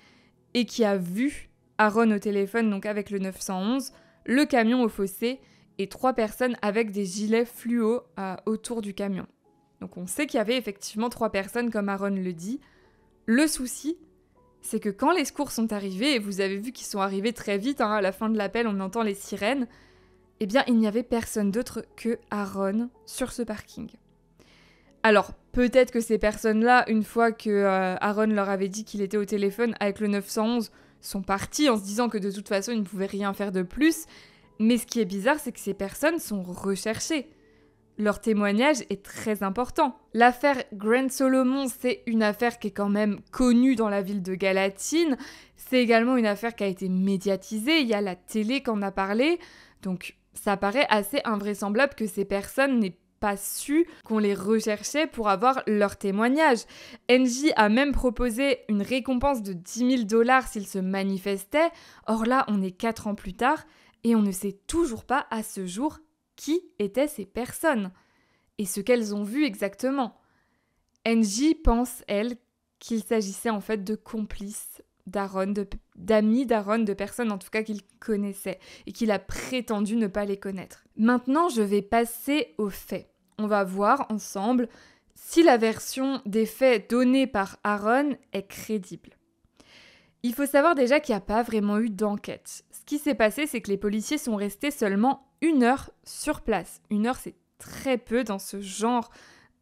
et qui a vu Aaron au téléphone, donc avec le 911, le camion au fossé et trois personnes avec des gilets fluo euh, autour du camion. Donc on sait qu'il y avait effectivement trois personnes, comme Aaron le dit. Le souci, c'est que quand les secours sont arrivés, et vous avez vu qu'ils sont arrivés très vite, hein, à la fin de l'appel on entend les sirènes, eh bien il n'y avait personne d'autre que Aaron sur ce parking. Alors peut-être que ces personnes-là, une fois que euh, Aaron leur avait dit qu'il était au téléphone avec le 911, sont partis en se disant que de toute façon ils ne pouvaient rien faire de plus, mais ce qui est bizarre c'est que ces personnes sont recherchées leur témoignage est très important. L'affaire Grand Solomon, c'est une affaire qui est quand même connue dans la ville de Galatine. C'est également une affaire qui a été médiatisée. Il y a la télé qui en a parlé. Donc, ça paraît assez invraisemblable que ces personnes n'aient pas su qu'on les recherchait pour avoir leur témoignage. NJ a même proposé une récompense de 10 000 dollars s'ils se manifestaient. Or là, on est 4 ans plus tard et on ne sait toujours pas à ce jour qui étaient ces personnes et ce qu'elles ont vu exactement. N.J. pense, elle, qu'il s'agissait en fait de complices d'Aaron, d'amis d'Aaron, de personnes en tout cas qu'il connaissait et qu'il a prétendu ne pas les connaître. Maintenant, je vais passer aux faits. On va voir ensemble si la version des faits donnée par Aaron est crédible. Il faut savoir déjà qu'il n'y a pas vraiment eu d'enquête. Ce qui s'est passé, c'est que les policiers sont restés seulement une heure sur place. Une heure, c'est très peu dans ce genre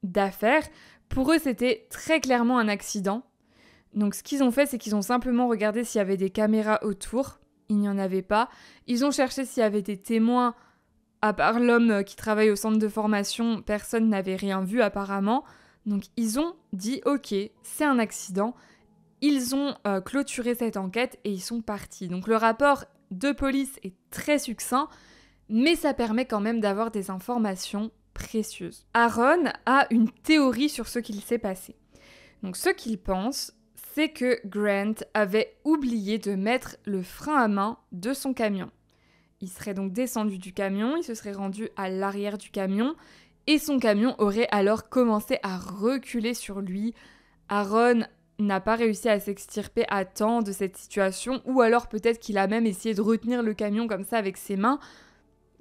d'affaires. Pour eux, c'était très clairement un accident. Donc ce qu'ils ont fait, c'est qu'ils ont simplement regardé s'il y avait des caméras autour. Il n'y en avait pas. Ils ont cherché s'il y avait des témoins. À part l'homme euh, qui travaille au centre de formation, personne n'avait rien vu apparemment. Donc ils ont dit ok, c'est un accident. Ils ont euh, clôturé cette enquête et ils sont partis. Donc le rapport de police est très succinct mais ça permet quand même d'avoir des informations précieuses. Aaron a une théorie sur ce qu'il s'est passé. Donc ce qu'il pense, c'est que Grant avait oublié de mettre le frein à main de son camion. Il serait donc descendu du camion, il se serait rendu à l'arrière du camion, et son camion aurait alors commencé à reculer sur lui. Aaron n'a pas réussi à s'extirper à temps de cette situation, ou alors peut-être qu'il a même essayé de retenir le camion comme ça avec ses mains,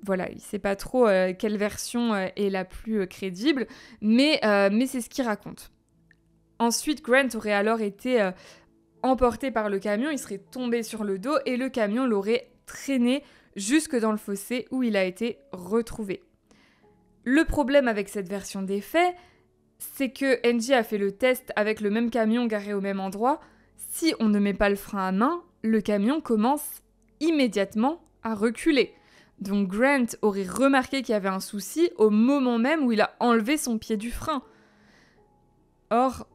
voilà, il ne sait pas trop euh, quelle version euh, est la plus euh, crédible, mais, mais c'est ce qu'il raconte. Ensuite, Grant aurait alors été emporté par le camion, il serait tombé sur le dos et le camion l'aurait traîné jusque dans le fossé où il a été retrouvé. Le problème avec cette version des faits, c'est que Angie a fait le test avec le même camion garé au même endroit. Si on ne met pas le frein à main, le camion commence immédiatement à reculer. Donc Grant aurait remarqué qu'il y avait un souci au moment même où il a enlevé son pied du frein. Or,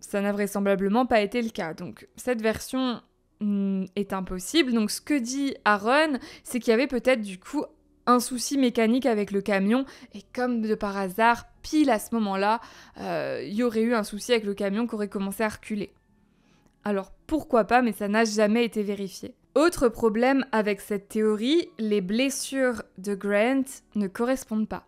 ça n'a vraisemblablement pas été le cas. Donc cette version hmm, est impossible. Donc ce que dit Aaron, c'est qu'il y avait peut-être du coup un souci mécanique avec le camion et comme de par hasard, pile à ce moment-là, euh, il y aurait eu un souci avec le camion qui aurait commencé à reculer. Alors pourquoi pas, mais ça n'a jamais été vérifié. Autre problème avec cette théorie, les blessures de Grant ne correspondent pas.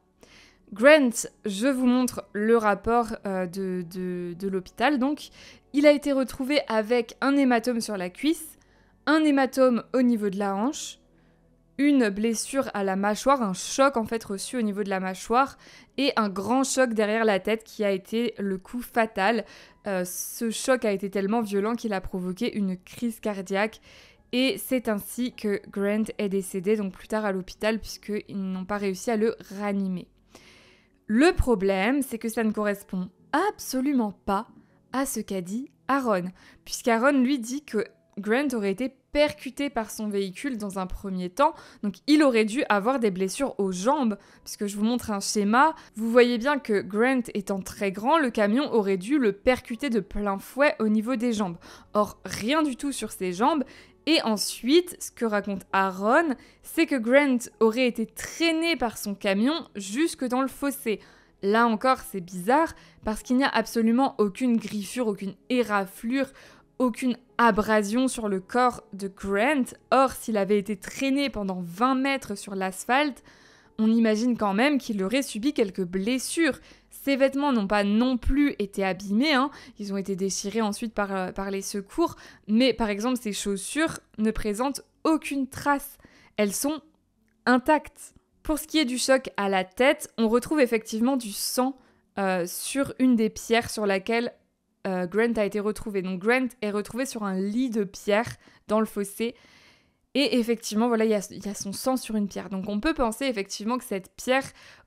Grant, je vous montre le rapport euh, de, l'hôpital, donc il a été retrouvé avec un hématome sur la cuisse, un hématome au niveau de la hanche, une blessure à la mâchoire, un choc en fait reçu au niveau de la mâchoire et un grand choc derrière la tête qui a été le coup fatal. Euh, ce choc a été tellement violent qu'il a provoqué une crise cardiaque et c'est ainsi que Grant est décédé donc plus tard à l'hôpital puisqu'ils n'ont pas réussi à le ranimer. Le problème, c'est que ça ne correspond absolument pas à ce qu'a dit Aaron, puisqu'Aaron lui dit que Grant aurait été percuté par son véhicule dans un premier temps, donc il aurait dû avoir des blessures aux jambes, puisque je vous montre un schéma, vous voyez bien que Grant étant très grand, le camion aurait dû le percuter de plein fouet au niveau des jambes. Or, rien du tout sur ses jambes, et ensuite, ce que raconte Aaron, c'est que Grant aurait été traîné par son camion jusque dans le fossé. Là encore, c'est bizarre parce qu'il n'y a absolument aucune griffure, aucune éraflure, aucune abrasion sur le corps de Grant. Or, s'il avait été traîné pendant 20 mètres sur l'asphalte, on imagine quand même qu'il aurait subi quelques blessures, ces vêtements n'ont pas non plus été abîmés, hein. ils ont été déchirés ensuite euh, par, les secours, mais par exemple ces chaussures ne présentent aucune trace. Elles sont intactes. Pour ce qui est du choc à la tête, on retrouve effectivement du sang euh, sur une des pierres sur laquelle euh, Grant a été retrouvé. Donc Grant est retrouvé sur un lit de pierre dans le fossé. Et effectivement, voilà, il y, a son sang sur une pierre. Donc on peut penser effectivement que cette pierre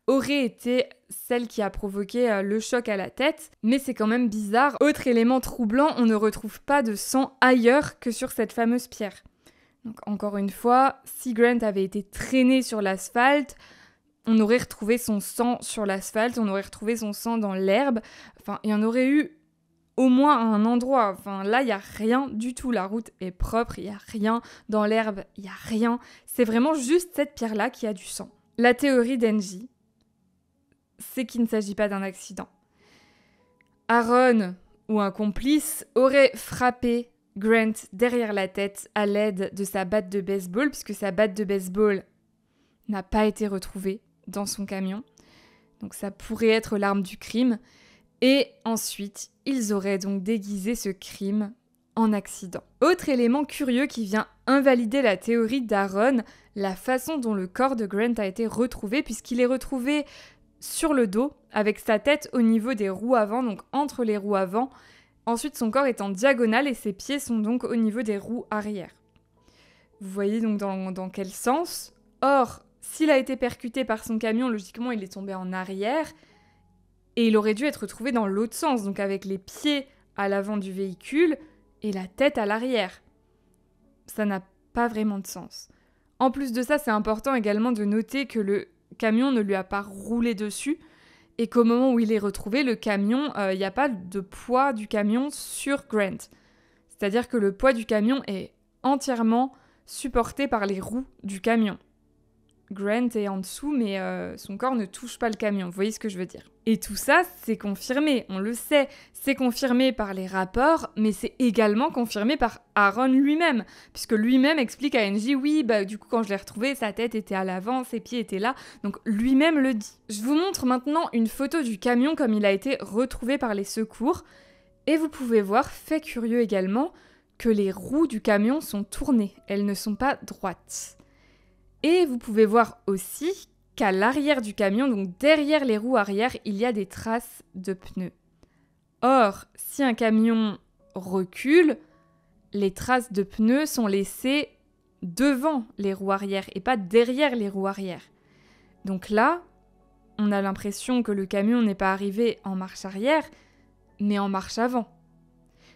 aurait été celle qui a provoqué euh, le choc à la tête, mais c'est quand même bizarre. Autre élément troublant, on ne retrouve pas de sang ailleurs que sur cette fameuse pierre. Donc encore une fois, si Grant avait été traîné sur l'asphalte, on aurait retrouvé son sang sur l'asphalte, on aurait retrouvé son sang dans l'herbe, enfin il y en aurait eu au moins un endroit. Enfin là, il y a rien du tout, la route est propre, il y a rien dans l'herbe, il y a rien. C'est vraiment juste cette pierre-là qui a du sang. La théorie d'Engie, c'est qu'il ne s'agit pas d'un accident. Aaron ou un complice aurait frappé Grant derrière la tête à l'aide de sa batte de baseball, puisque sa batte de baseball n'a pas été retrouvée dans son camion. Donc ça pourrait être l'arme du crime. Et ensuite, ils auraient donc déguisé ce crime en accident. Autre élément curieux qui vient invalider la théorie d'Aaron, la façon dont le corps de Grant a été retrouvé, puisqu'il est retrouvé sur le dos, avec sa tête au niveau des roues avant, donc entre les roues avant. Ensuite, son corps est en diagonale et ses pieds sont donc au niveau des roues arrière. Vous voyez donc dans, quel sens. Or, s'il a été percuté par son camion, logiquement, il est tombé en arrière et il aurait dû être retrouvé dans l'autre sens, donc avec les pieds à l'avant du véhicule et la tête à l'arrière. Ça n'a pas vraiment de sens. En plus de ça, c'est important également de noter que le camion ne lui a pas roulé dessus et qu'au moment où il est retrouvé, le camion, euh, il n'y a pas de poids du camion sur Grant. C'est-à-dire que le poids du camion est entièrement supporté par les roues du camion. Grant est en dessous, mais euh, son corps ne touche pas le camion, vous voyez ce que je veux dire. Et tout ça, c'est confirmé, on le sait, c'est confirmé par les rapports, mais c'est également confirmé par Aaron lui-même, puisque lui-même explique à Angie, oui, bah du coup quand je l'ai retrouvé, sa tête était à l'avant, ses pieds étaient là, donc lui-même le dit. Je vous montre maintenant une photo du camion comme il a été retrouvé par les secours, et vous pouvez voir, fait curieux également, que les roues du camion sont tournées, elles ne sont pas droites. Et vous pouvez voir aussi qu'à l'arrière du camion, donc derrière les roues arrière, il y a des traces de pneus. Or, si un camion recule, les traces de pneus sont laissées devant les roues arrière et pas derrière les roues arrière. Donc là, on a l'impression que le camion n'est pas arrivé en marche arrière, mais en marche avant.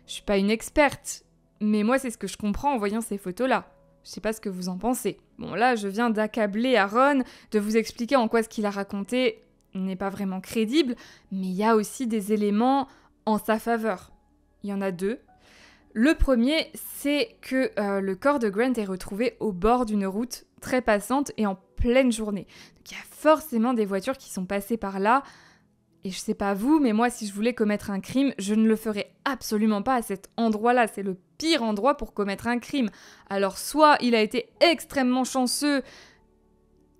Je suis pas une experte, mais moi c'est ce que je comprends en voyant ces photos-là. Je sais pas ce que vous en pensez. Bon là, je viens d'accabler Aaron, de vous expliquer en quoi ce qu'il a raconté n'est pas vraiment crédible, mais il y a aussi des éléments en sa faveur. Il y en a deux. Le premier, c'est que euh, le corps de Grant est retrouvé au bord d'une route très passante et en pleine journée. Donc il y a forcément des voitures qui sont passées par là. Et je sais pas vous, mais moi, si je voulais commettre un crime, je ne le ferais absolument pas à cet endroit-là. C'est le pire endroit pour commettre un crime. Alors soit il a été extrêmement chanceux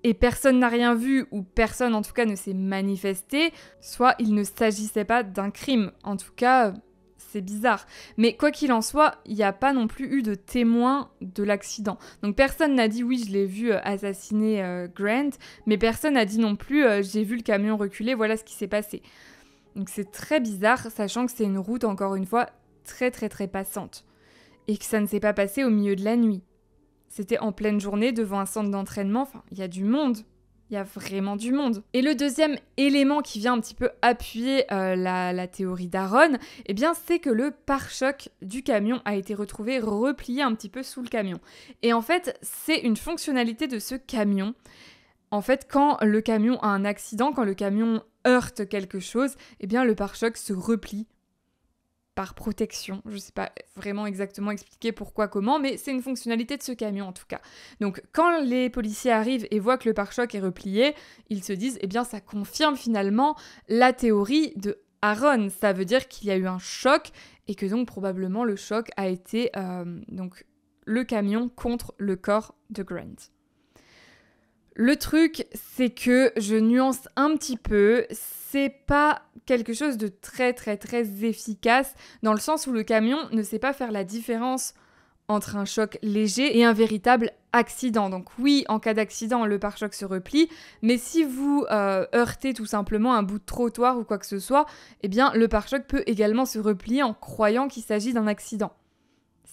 et personne n'a rien vu ou personne en tout cas ne s'est manifesté, soit il ne s'agissait pas d'un crime. En tout cas, c'est bizarre. Mais quoi qu'il en soit, il n'y a pas non plus eu de témoin de l'accident. Donc personne n'a dit oui, je l'ai vu euh, assassiner euh, Grant, mais personne n'a dit non plus euh, j'ai vu le camion reculer, voilà ce qui s'est passé. Donc c'est très bizarre, sachant que c'est une route encore une fois très très très passante et que ça ne s'est pas passé au milieu de la nuit. C'était en pleine journée devant un centre d'entraînement, enfin, il y a du monde. Il y a vraiment du monde. Et le deuxième élément qui vient un petit peu appuyer euh, la, théorie d'Aaron, eh bien, c'est que le pare-choc du camion a été retrouvé replié un petit peu sous le camion. Et en fait, c'est une fonctionnalité de ce camion. En fait, quand le camion a un accident, quand le camion heurte quelque chose, eh bien, le pare-choc se replie par protection. Je ne sais pas vraiment exactement expliquer pourquoi, comment, mais c'est une fonctionnalité de ce camion en tout cas. Donc quand les policiers arrivent et voient que le pare-choc est replié, ils se disent, eh bien ça confirme finalement la théorie de Aaron. Ça veut dire qu'il y a eu un choc et que donc probablement le choc a été euh, donc le camion contre le corps de Grant. Le truc, c'est que je nuance un petit peu, c'est pas quelque chose de très très très efficace dans le sens où le camion ne sait pas faire la différence entre un choc léger et un véritable accident. Donc oui, en cas d'accident, le pare-choc se replie, mais si vous euh, heurtez tout simplement un bout de trottoir ou quoi que ce soit, eh bien le pare-choc peut également se replier en croyant qu'il s'agit d'un accident.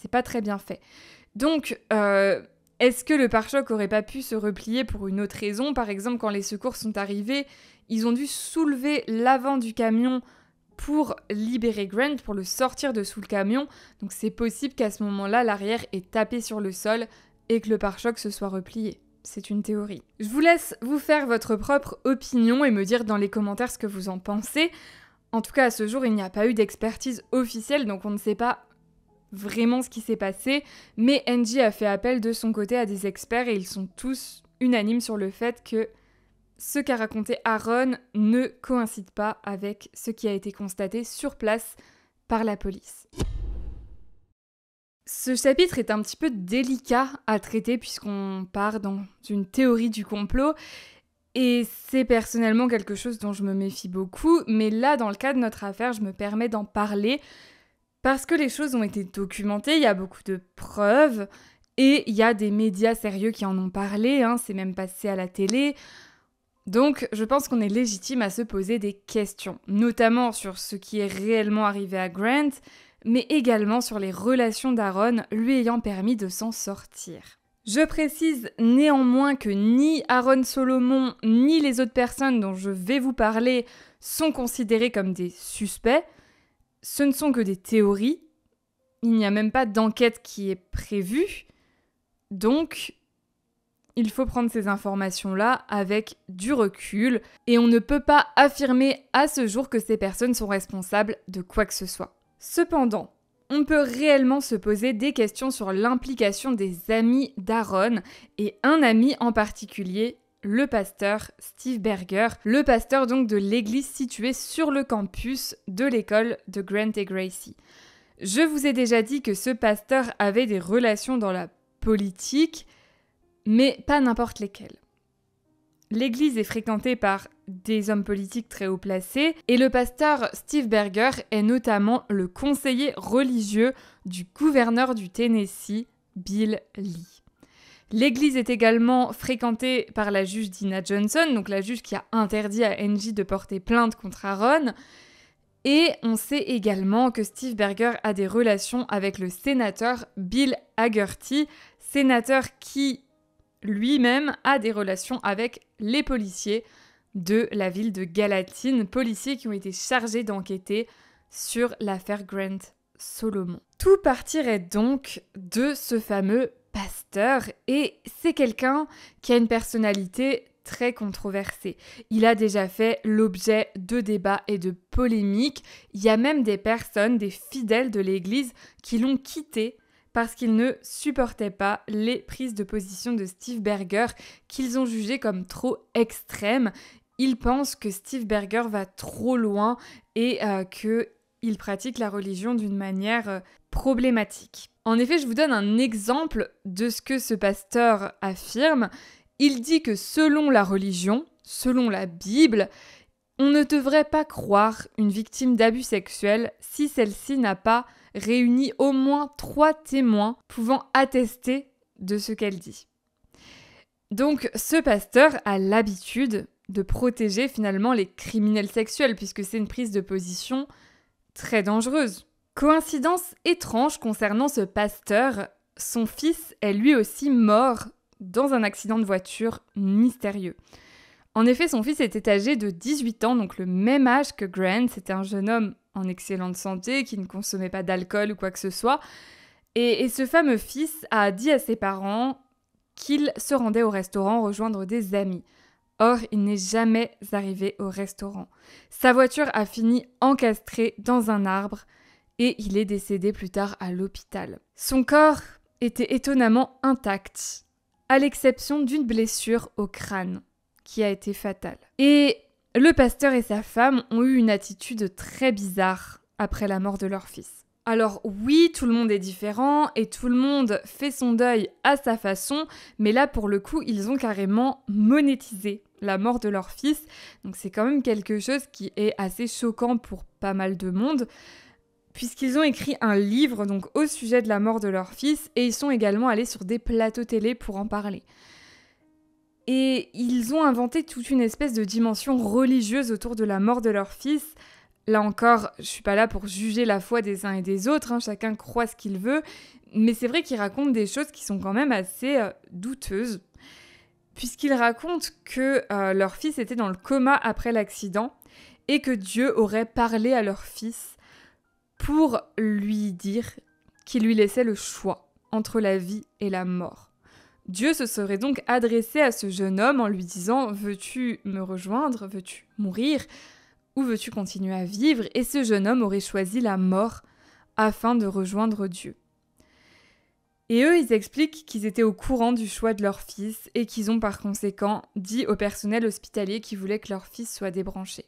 C'est pas très bien fait. Donc euh, est-ce que le pare-choc aurait pas pu se replier pour une autre raison Par exemple, quand les secours sont arrivés, ils ont dû soulever l'avant du camion pour libérer Grant, pour le sortir de sous le camion. Donc c'est possible qu'à ce moment-là, l'arrière ait tapé sur le sol et que le pare-choc se soit replié. C'est une théorie. Je vous laisse vous faire votre propre opinion et me dire dans les commentaires ce que vous en pensez. En tout cas, à ce jour, il n'y a pas eu d'expertise officielle, donc on ne sait pas vraiment ce qui s'est passé, mais Angie a fait appel de son côté à des experts et ils sont tous unanimes sur le fait que ce qu'a raconté Aaron ne coïncide pas avec ce qui a été constaté sur place par la police. Ce chapitre est un petit peu délicat à traiter puisqu'on part dans une théorie du complot et c'est personnellement quelque chose dont je me méfie beaucoup, mais là dans le cas de notre affaire je me permets d'en parler parce que les choses ont été documentées, il y a beaucoup de preuves, et il y a des médias sérieux qui en ont parlé, hein, c'est même passé à la télé. Donc je pense qu'on est légitime à se poser des questions, notamment sur ce qui est réellement arrivé à Grant, mais également sur les relations d'Aaron lui ayant permis de s'en sortir. Je précise néanmoins que ni Aaron Solomon ni les autres personnes dont je vais vous parler sont considérées comme des suspects, ce ne sont que des théories, il n'y a même pas d'enquête qui est prévue, donc il faut prendre ces informations-là avec du recul, et on ne peut pas affirmer à ce jour que ces personnes sont responsables de quoi que ce soit. Cependant, on peut réellement se poser des questions sur l'implication des amis d'Aaron, et un ami en particulier, le pasteur Steve Berger, le pasteur donc de l'église située sur le campus de l'école de Grant et Gracie. Je vous ai déjà dit que ce pasteur avait des relations dans la politique, mais pas n'importe lesquelles. L'église est fréquentée par des hommes politiques très haut placés et le pasteur Steve Berger est notamment le conseiller religieux du gouverneur du Tennessee, Bill Lee. L'église est également fréquentée par la juge Dina Johnson, donc la juge qui a interdit à Angie de porter plainte contre Aaron. Et on sait également que Steve Berger a des relations avec le sénateur Bill Hagerty, sénateur qui lui-même a des relations avec les policiers de la ville de Galatine, policiers qui ont été chargés d'enquêter sur l'affaire Grant Solomon. Tout partirait donc de ce fameux pasteur et c'est quelqu'un qui a une personnalité très controversée. Il a déjà fait l'objet de débats et de polémiques. Il y a même des personnes, des fidèles de l'Église, qui l'ont quitté parce qu'ils ne supportaient pas les prises de position de Steve Berger qu'ils ont jugé comme trop extrêmes. Ils pensent que Steve Berger va trop loin et euh, que qu'il pratique la religion d'une manière euh, problématique. En effet, je vous donne un exemple de ce que ce pasteur affirme. Il dit que selon la religion, selon la Bible, on ne devrait pas croire une victime d'abus sexuels si celle-ci n'a pas réuni au moins trois témoins pouvant attester de ce qu'elle dit. Donc ce pasteur a l'habitude de protéger finalement les criminels sexuels puisque c'est une prise de position très dangereuse. Coïncidence étrange concernant ce pasteur, son fils est lui aussi mort dans un accident de voiture mystérieux. En effet, son fils était âgé de 18 ans, donc le même âge que Grant. C'était un jeune homme en excellente santé qui ne consommait pas d'alcool ou quoi que ce soit. Et, et, ce fameux fils a dit à ses parents qu'il se rendait au restaurant rejoindre des amis. Or, il n'est jamais arrivé au restaurant. Sa voiture a fini encastrée dans un arbre et il est décédé plus tard à l'hôpital. Son corps était étonnamment intact, à l'exception d'une blessure au crâne qui a été fatale. Et le pasteur et sa femme ont eu une attitude très bizarre après la mort de leur fils. Alors oui, tout le monde est différent et tout le monde fait son deuil à sa façon, mais là pour le coup, ils ont carrément monétisé la mort de leur fils. Donc c'est quand même quelque chose qui est assez choquant pour pas mal de monde puisqu'ils ont écrit un livre donc au sujet de la mort de leur fils et ils sont également allés sur des plateaux télé pour en parler. Et ils ont inventé toute une espèce de dimension religieuse autour de la mort de leur fils. Là encore, je suis pas là pour juger la foi des uns et des autres, hein, chacun croit ce qu'il veut, mais c'est vrai qu'ils racontent des choses qui sont quand même assez euh, douteuses, puisqu'ils racontent que euh, leur fils était dans le coma après l'accident et que Dieu aurait parlé à leur fils pour lui dire qu'il lui laissait le choix entre la vie et la mort. Dieu se serait donc adressé à ce jeune homme en lui disant ⁇ Veux-tu me rejoindre Veux-tu mourir Ou veux-tu continuer à vivre ?⁇ Et ce jeune homme aurait choisi la mort afin de rejoindre Dieu. Et eux, ils expliquent qu'ils étaient au courant du choix de leur fils et qu'ils ont par conséquent dit au personnel hospitalier qu'ils voulaient que leur fils soit débranché.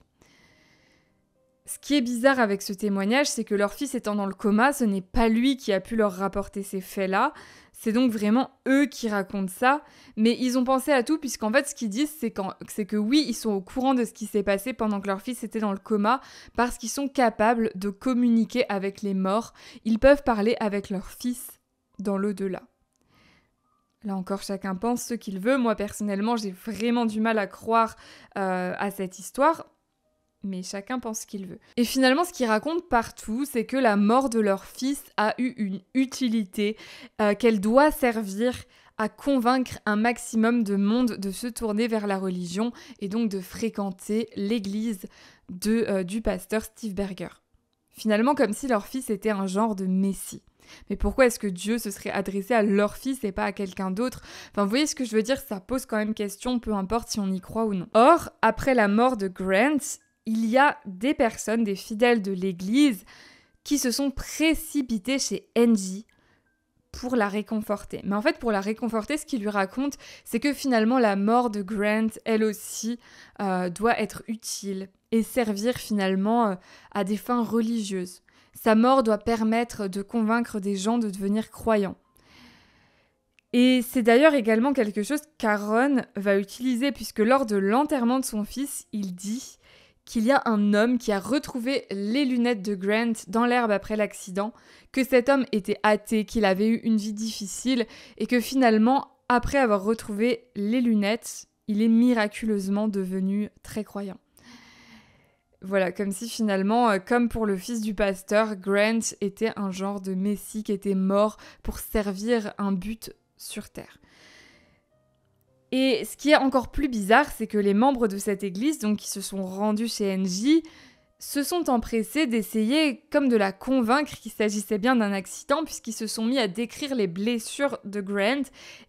Ce qui est bizarre avec ce témoignage, c'est que leur fils étant dans le coma, ce n'est pas lui qui a pu leur rapporter ces faits-là, c'est donc vraiment eux qui racontent ça, mais ils ont pensé à tout puisqu'en fait ce qu'ils disent c'est, que oui, ils sont au courant de ce qui s'est passé pendant que leur fils était dans le coma parce qu'ils sont capables de communiquer avec les morts, ils peuvent parler avec leur fils dans l'au-delà. Là encore, chacun pense ce qu'il veut. Moi, personnellement, j'ai vraiment du mal à croire euh, à cette histoire mais chacun pense ce qu'il veut. Et finalement, ce qu'ils racontent partout, c'est que la mort de leur fils a eu une utilité, euh, qu'elle doit servir à convaincre un maximum de monde de se tourner vers la religion et donc de fréquenter l'église de, euh, du pasteur Steve Berger. Finalement, comme si leur fils était un genre de messie. Mais pourquoi est-ce que Dieu se serait adressé à leur fils et pas à quelqu'un d'autre Enfin, vous voyez ce que je veux dire, ça pose quand même question, peu importe si on y croit ou non. Or, après la mort de Grant, il y a des personnes, des fidèles de l'Église, qui se sont précipités chez Angie pour la réconforter. Mais en fait, pour la réconforter, ce qu'il lui raconte, c'est que finalement, la mort de Grant, elle aussi, euh, doit être utile et servir finalement euh, à des fins religieuses. Sa mort doit permettre de convaincre des gens de devenir croyants. Et c'est d'ailleurs également quelque chose qu'Aaron va utiliser, puisque lors de l'enterrement de son fils, il dit qu'il y a un homme qui a retrouvé les lunettes de Grant dans l'herbe après l'accident, que cet homme était athée, qu'il avait eu une vie difficile et que finalement, après avoir retrouvé les lunettes, il est miraculeusement devenu très croyant. Voilà, comme si finalement, euh, comme pour le fils du pasteur, Grant était un genre de messie qui était mort pour servir un but sur Terre. Et ce qui est encore plus bizarre, c'est que les membres de cette église, donc qui se sont rendus chez NJ, se sont empressés d'essayer comme de la convaincre qu'il s'agissait bien d'un accident puisqu'ils se sont mis à décrire les blessures de Grant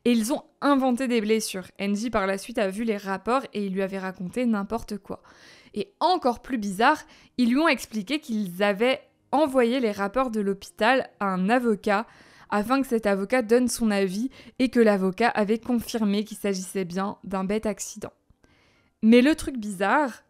et ils ont inventé des blessures. N.J. par la suite a vu les rapports et il lui avait raconté n'importe quoi. Et encore plus bizarre, ils lui ont expliqué qu'ils avaient envoyé les rapports de l'hôpital à un avocat afin que cet avocat donne son avis et que l'avocat avait confirmé qu'il s'agissait bien d'un bête accident. Mais le truc bizarre,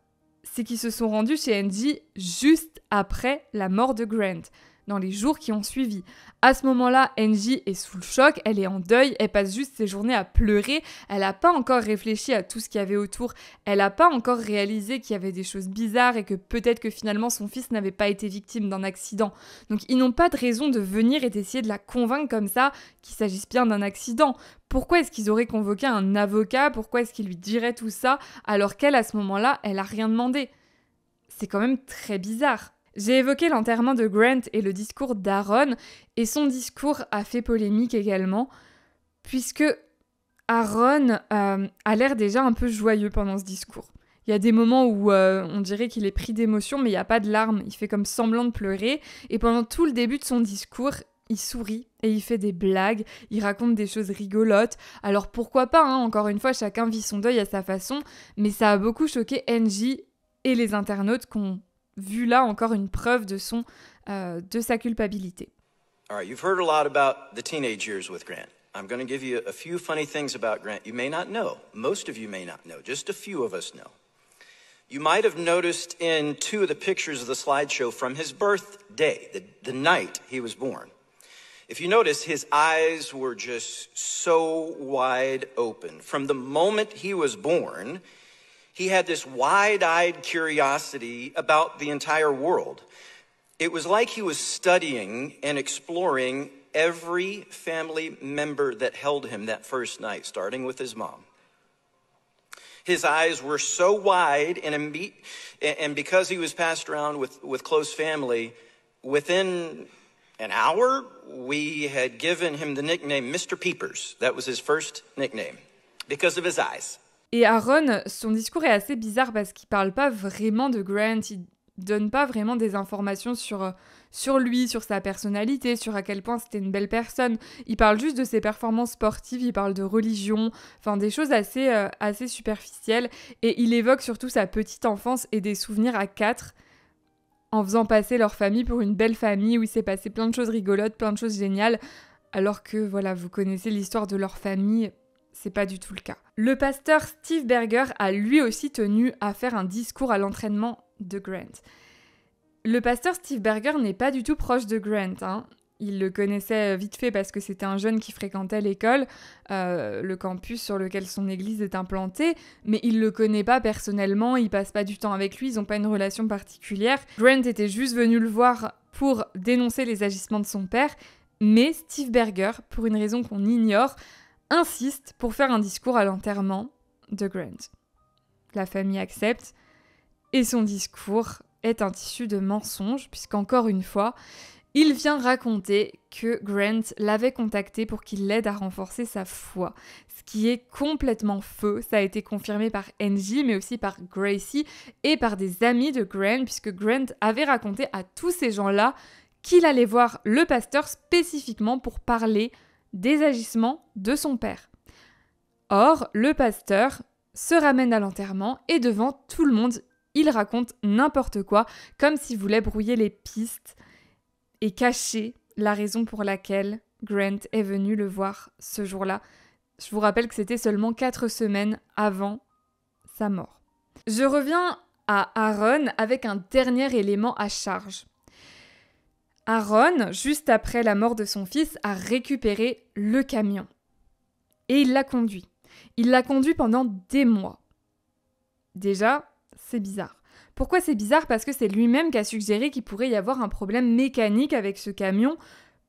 c'est qu'ils se sont rendus chez Andy juste après la mort de Grant dans les jours qui ont suivi. À ce moment-là, Angie est sous le choc, elle est en deuil, elle passe juste ses journées à pleurer, elle n'a pas encore réfléchi à tout ce qu'il y avait autour, elle n'a pas encore réalisé qu'il y avait des choses bizarres et que peut-être que finalement son fils n'avait pas été victime d'un accident. Donc ils n'ont pas de raison de venir et d'essayer de la convaincre comme ça qu'il s'agisse bien d'un accident. Pourquoi est-ce qu'ils auraient convoqué un avocat Pourquoi est-ce qu'ils lui diraient tout ça alors qu'elle, à ce moment-là, elle n'a rien demandé C'est quand même très bizarre. J'ai évoqué l'enterrement de Grant et le discours d'Aaron, et son discours a fait polémique également, puisque Aaron euh, a l'air déjà un peu joyeux pendant ce discours. Il y a des moments où euh, on dirait qu'il est pris d'émotion, mais il n'y a pas de larmes, il fait comme semblant de pleurer, et pendant tout le début de son discours, il sourit et il fait des blagues, il raconte des choses rigolotes. Alors pourquoi pas, hein, encore une fois, chacun vit son deuil à sa façon, mais ça a beaucoup choqué Angie et les internautes qu'on... vu là encore une preuve de son euh, de sa culpabilité. All right, you've heard a lot about the teenage years with Grant. I'm going to give you a few funny things about Grant you may not know. Most of you may not know. Just a few of us know. You might have noticed in two of the pictures of the slideshow from his birthday, the, the night he was born. If you notice, his eyes were just so wide open. From the moment he was born, he had this wide eyed curiosity about the entire world. It was like he was studying and exploring every family member that held him that first night, starting with his mom. His eyes were so wide, and, and because he was passed around with, with close family, within an hour, we had given him the nickname Mr. Peepers. That was his first nickname because of his eyes. Et Aaron, son discours est assez bizarre parce qu'il parle pas vraiment de Grant, il donne pas vraiment des informations sur, sur lui, sur sa personnalité, sur à quel point c'était une belle personne. Il parle juste de ses performances sportives, il parle de religion, enfin des choses assez, euh, assez superficielles. Et il évoque surtout sa petite enfance et des souvenirs à quatre en faisant passer leur famille pour une belle famille où il s'est passé plein de choses rigolotes, plein de choses géniales, alors que voilà, vous connaissez l'histoire de leur famille, c'est pas du tout le cas. Le pasteur Steve Berger a lui aussi tenu à faire un discours à l'entraînement de Grant. Le pasteur Steve Berger n'est pas du tout proche de Grant. Hein. Il le connaissait vite fait parce que c'était un jeune qui fréquentait l'école, euh, le campus sur lequel son église est implantée, mais il le connaît pas personnellement, il passe pas du temps avec lui, ils ont pas une relation particulière. Grant était juste venu le voir pour dénoncer les agissements de son père, mais Steve Berger, pour une raison qu'on ignore, insiste pour faire un discours à l'enterrement de Grant. La famille accepte et son discours est un tissu de mensonges, puisqu'encore une fois, il vient raconter que Grant l'avait contacté pour qu'il l'aide à renforcer sa foi, ce qui est complètement faux. Ça a été confirmé par Angie, mais aussi par Gracie et par des amis de Grant, puisque Grant avait raconté à tous ces gens-là qu'il allait voir le pasteur spécifiquement pour parler des agissements de son père. Or, le pasteur se ramène à l'enterrement et devant tout le monde, il raconte n'importe quoi, comme s'il voulait brouiller les pistes et cacher la raison pour laquelle Grant est venu le voir ce jour-là. Je vous rappelle que c'était seulement quatre semaines avant sa mort. Je reviens à Aaron avec un dernier élément à charge. Aaron, juste après la mort de son fils, a récupéré le camion. Et il l'a conduit. Il l'a conduit pendant des mois. Déjà, c'est bizarre. Pourquoi c'est bizarre Parce que c'est lui-même qui a suggéré qu'il pourrait y avoir un problème mécanique avec ce camion,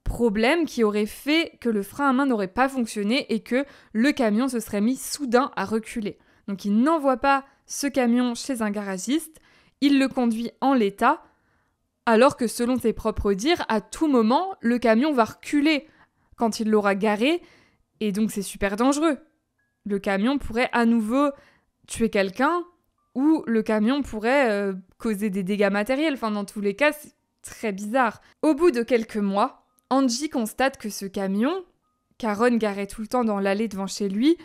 problème qui aurait fait que le frein à main n'aurait pas fonctionné et que le camion se serait mis soudain à reculer. Donc il n'envoie pas ce camion chez un garagiste, il le conduit en l'état, alors que selon ses propres dires, à tout moment, le camion va reculer quand il l'aura garé, et donc c'est super dangereux. Le camion pourrait à nouveau tuer quelqu'un, ou le camion pourrait euh, causer des dégâts matériels, enfin dans tous les cas, c'est très bizarre. Au bout de quelques mois, Angie constate que ce camion, qu'Aaron garait tout le temps dans l'allée devant chez lui,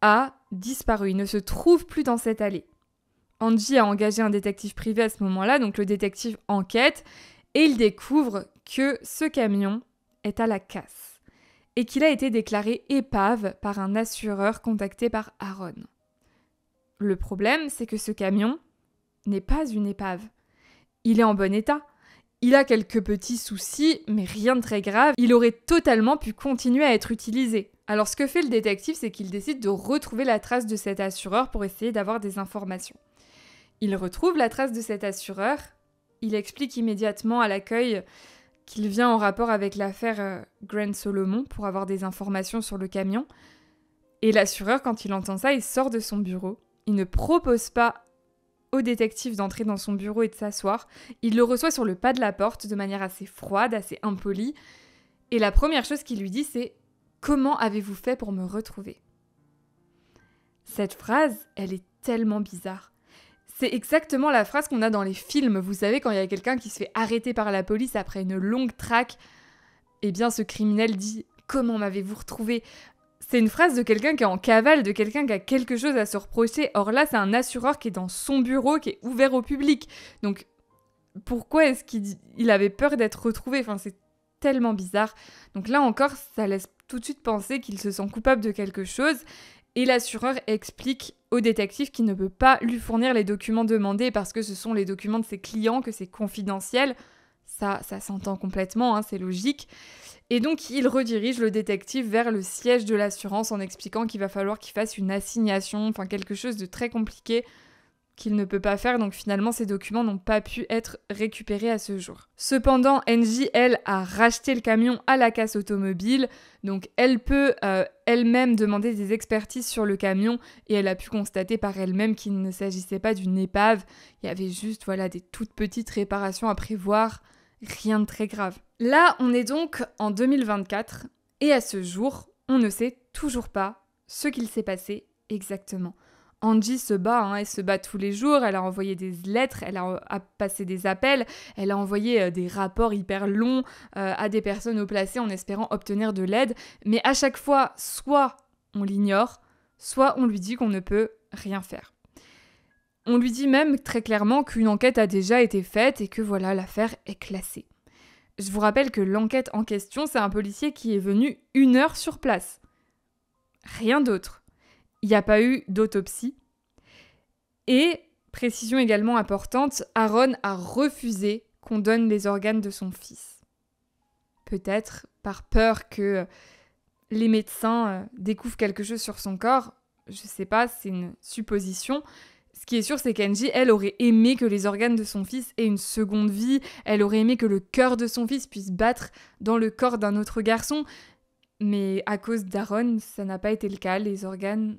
a disparu, il ne se trouve plus dans cette allée. Angie a engagé un détective privé à ce moment-là, donc le détective enquête et il découvre que ce camion est à la casse et qu'il a été déclaré épave par un assureur contacté par Aaron. Le problème, c'est que ce camion n'est pas une épave. Il est en bon état. Il a quelques petits soucis, mais rien de très grave. Il aurait totalement pu continuer à être utilisé. Alors ce que fait le détective, c'est qu'il décide de retrouver la trace de cet assureur pour essayer d'avoir des informations. Il retrouve la trace de cet assureur. Il explique immédiatement à l'accueil qu'il vient en rapport avec l'affaire euh, Grand Solomon pour avoir des informations sur le camion. Et l'assureur, quand il entend ça, il sort de son bureau. Il ne propose pas au détective d'entrer dans son bureau et de s'asseoir. Il le reçoit sur le pas de la porte de manière assez froide, assez impolie. Et la première chose qu'il lui dit, c'est Comment avez-vous fait pour me retrouver Cette phrase, elle est tellement bizarre. C'est exactement la phrase qu'on a dans les films. Vous savez, quand il y a quelqu'un qui se fait arrêter par la police après une longue traque, eh bien ce criminel dit Comment m'avez-vous retrouvé c'est une phrase de quelqu'un qui est en cavale, de quelqu'un qui a quelque chose à se reprocher. Or là, c'est un assureur qui est dans son bureau, qui est ouvert au public. Donc pourquoi est-ce qu'il avait peur d'être retrouvé Enfin, c'est tellement bizarre. Donc là encore, ça laisse tout de suite penser qu'il se sent coupable de quelque chose et l'assureur explique au détective qu'il ne peut pas lui fournir les documents demandés parce que ce sont les documents de ses clients, que c'est confidentiel. Ça, ça s'entend complètement, hein, c'est logique. Et donc il redirige le détective vers le siège de l'assurance en expliquant qu'il va falloir qu'il fasse une assignation, enfin quelque chose de très compliqué qu'il ne peut pas faire, donc finalement ces documents n'ont pas pu être récupérés à ce jour. Cependant, NJL elle, a racheté le camion à la casse automobile, donc elle peut euh, elle-même demander des expertises sur le camion et elle a pu constater par elle-même qu'il ne s'agissait pas d'une épave, il y avait juste voilà des toutes petites réparations à prévoir, rien de très grave. Là, on est donc en 2024 et à ce jour, on ne sait toujours pas ce qu'il s'est passé exactement. Angie se bat, hein, elle se bat tous les jours, elle a envoyé des lettres, elle a, passé des appels, elle a envoyé euh, des rapports hyper longs euh, à des personnes au placé en espérant obtenir de l'aide, mais à chaque fois, soit on l'ignore, soit on lui dit qu'on ne peut rien faire. On lui dit même très clairement qu'une enquête a déjà été faite et que voilà, l'affaire est classée. Je vous rappelle que l'enquête en question, c'est un policier qui est venu une heure sur place. Rien d'autre il n'y a pas eu d'autopsie. Et, précision également importante, Aaron a refusé qu'on donne les organes de son fils. Peut-être par peur que les médecins euh, découvrent quelque chose sur son corps, je ne sais pas, c'est une supposition. Ce qui est sûr, c'est qu'Angie, elle aurait aimé que les organes de son fils aient une seconde vie, elle aurait aimé que le cœur de son fils puisse battre dans le corps d'un autre garçon, mais à cause d'Aaron, ça n'a pas été le cas, les organes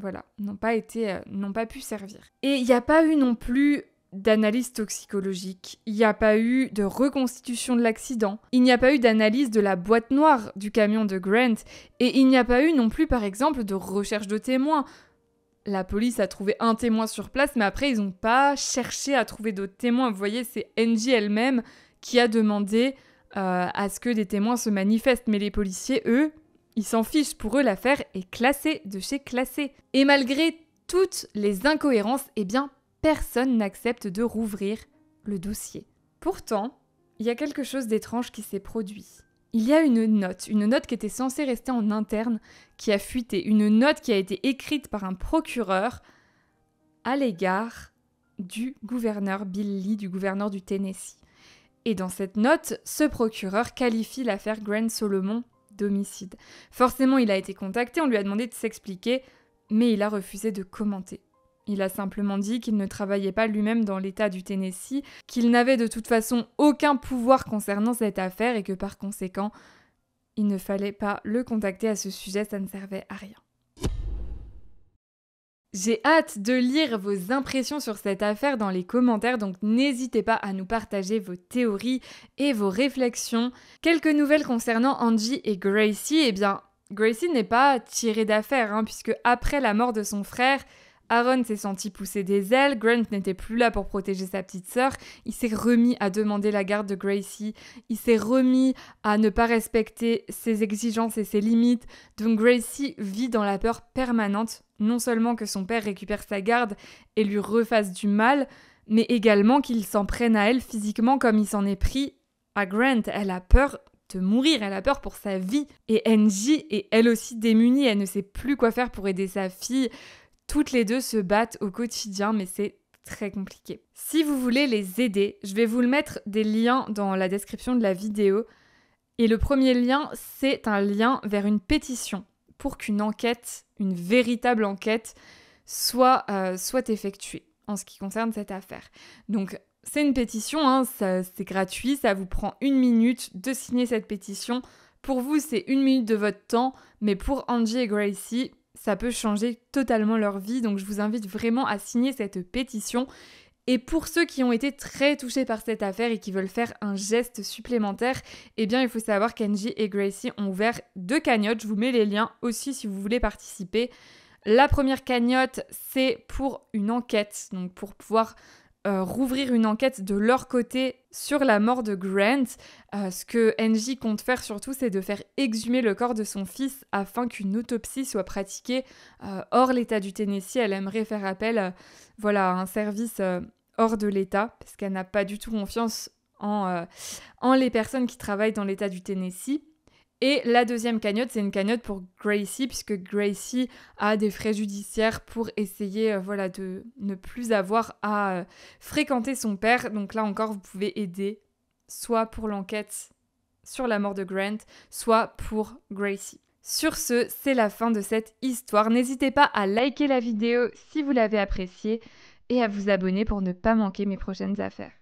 voilà, n'ont pas été, euh, n'ont pas pu servir. Et il n'y a pas eu non plus d'analyse toxicologique, il n'y a pas eu de reconstitution de l'accident, il n'y a pas eu d'analyse de la boîte noire du camion de Grant, et il n'y a pas eu non plus par exemple de recherche de témoins. La police a trouvé un témoin sur place, mais après ils n'ont pas cherché à trouver d'autres témoins. Vous voyez, c'est Angie elle-même qui a demandé euh, à ce que des témoins se manifestent, mais les policiers, eux, ils s'en fichent, pour eux l'affaire est classée de chez classée. Et malgré toutes les incohérences, eh bien personne n'accepte de rouvrir le dossier. Pourtant, il y a quelque chose d'étrange qui s'est produit. Il y a une note, une note qui était censée rester en interne, qui a fuité, une note qui a été écrite par un procureur à l'égard du gouverneur Bill Lee, du gouverneur du Tennessee. Et dans cette note, ce procureur qualifie l'affaire Grant Solomon d'homicide. Forcément, il a été contacté, on lui a demandé de s'expliquer, mais il a refusé de commenter. Il a simplement dit qu'il ne travaillait pas lui-même dans l'État du Tennessee, qu'il n'avait de toute façon aucun pouvoir concernant cette affaire et que par conséquent, il ne fallait pas le contacter à ce sujet, ça ne servait à rien. J'ai hâte de lire vos impressions sur cette affaire dans les commentaires, donc n'hésitez pas à nous partager vos théories et vos réflexions. Quelques nouvelles concernant Angie et Gracie, eh bien, Gracie n'est pas tirée d'affaire, hein, puisque après la mort de son frère, Aaron s'est senti pousser des ailes, Grant n'était plus là pour protéger sa petite sœur, il s'est remis à demander la garde de Gracie, il s'est remis à ne pas respecter ses exigences et ses limites, donc Gracie vit dans la peur permanente, non seulement que son père récupère sa garde et lui refasse du mal, mais également qu'il s'en prenne à elle physiquement comme il s'en est pris à Grant. Elle a peur de mourir, elle a peur pour sa vie. Et Angie est elle aussi démunie, elle ne sait plus quoi faire pour aider sa fille. Toutes les deux se battent au quotidien, mais c'est très compliqué. Si vous voulez les aider, je vais vous le mettre des liens dans la description de la vidéo. Et le premier lien, c'est un lien vers une pétition pour qu'une enquête, une véritable enquête, soit, euh, soit effectuée en ce qui concerne cette affaire. Donc c'est une pétition, hein, c'est gratuit, ça vous prend une minute de signer cette pétition. Pour vous, c'est une minute de votre temps, mais pour Angie et Gracie, ça peut changer totalement leur vie. Donc je vous invite vraiment à signer cette pétition. Et pour ceux qui ont été très touchés par cette affaire et qui veulent faire un geste supplémentaire, eh bien il faut savoir qu'Angie et Gracie ont ouvert deux cagnottes. Je vous mets les liens aussi si vous voulez participer. La première cagnotte, c'est pour une enquête, donc pour pouvoir euh, rouvrir une enquête de leur côté sur la mort de Grant. Euh, ce que Angie compte faire surtout, c'est de faire exhumer le corps de son fils afin qu'une autopsie soit pratiquée euh, hors l'État du Tennessee. Elle aimerait faire appel voilà, à un service hors de l'État parce qu'elle n'a pas du tout confiance en, en les personnes qui travaillent dans l'État du Tennessee. Et la deuxième cagnotte, c'est une cagnotte pour Gracie, puisque Gracie a des frais judiciaires pour essayer euh, voilà, de ne plus avoir à euh, fréquenter son père. Donc là encore, vous pouvez aider, soit pour l'enquête sur la mort de Grant, soit pour Gracie. Sur ce, c'est la fin de cette histoire. N'hésitez pas à liker la vidéo si vous l'avez appréciée et à vous abonner pour ne pas manquer mes prochaines affaires.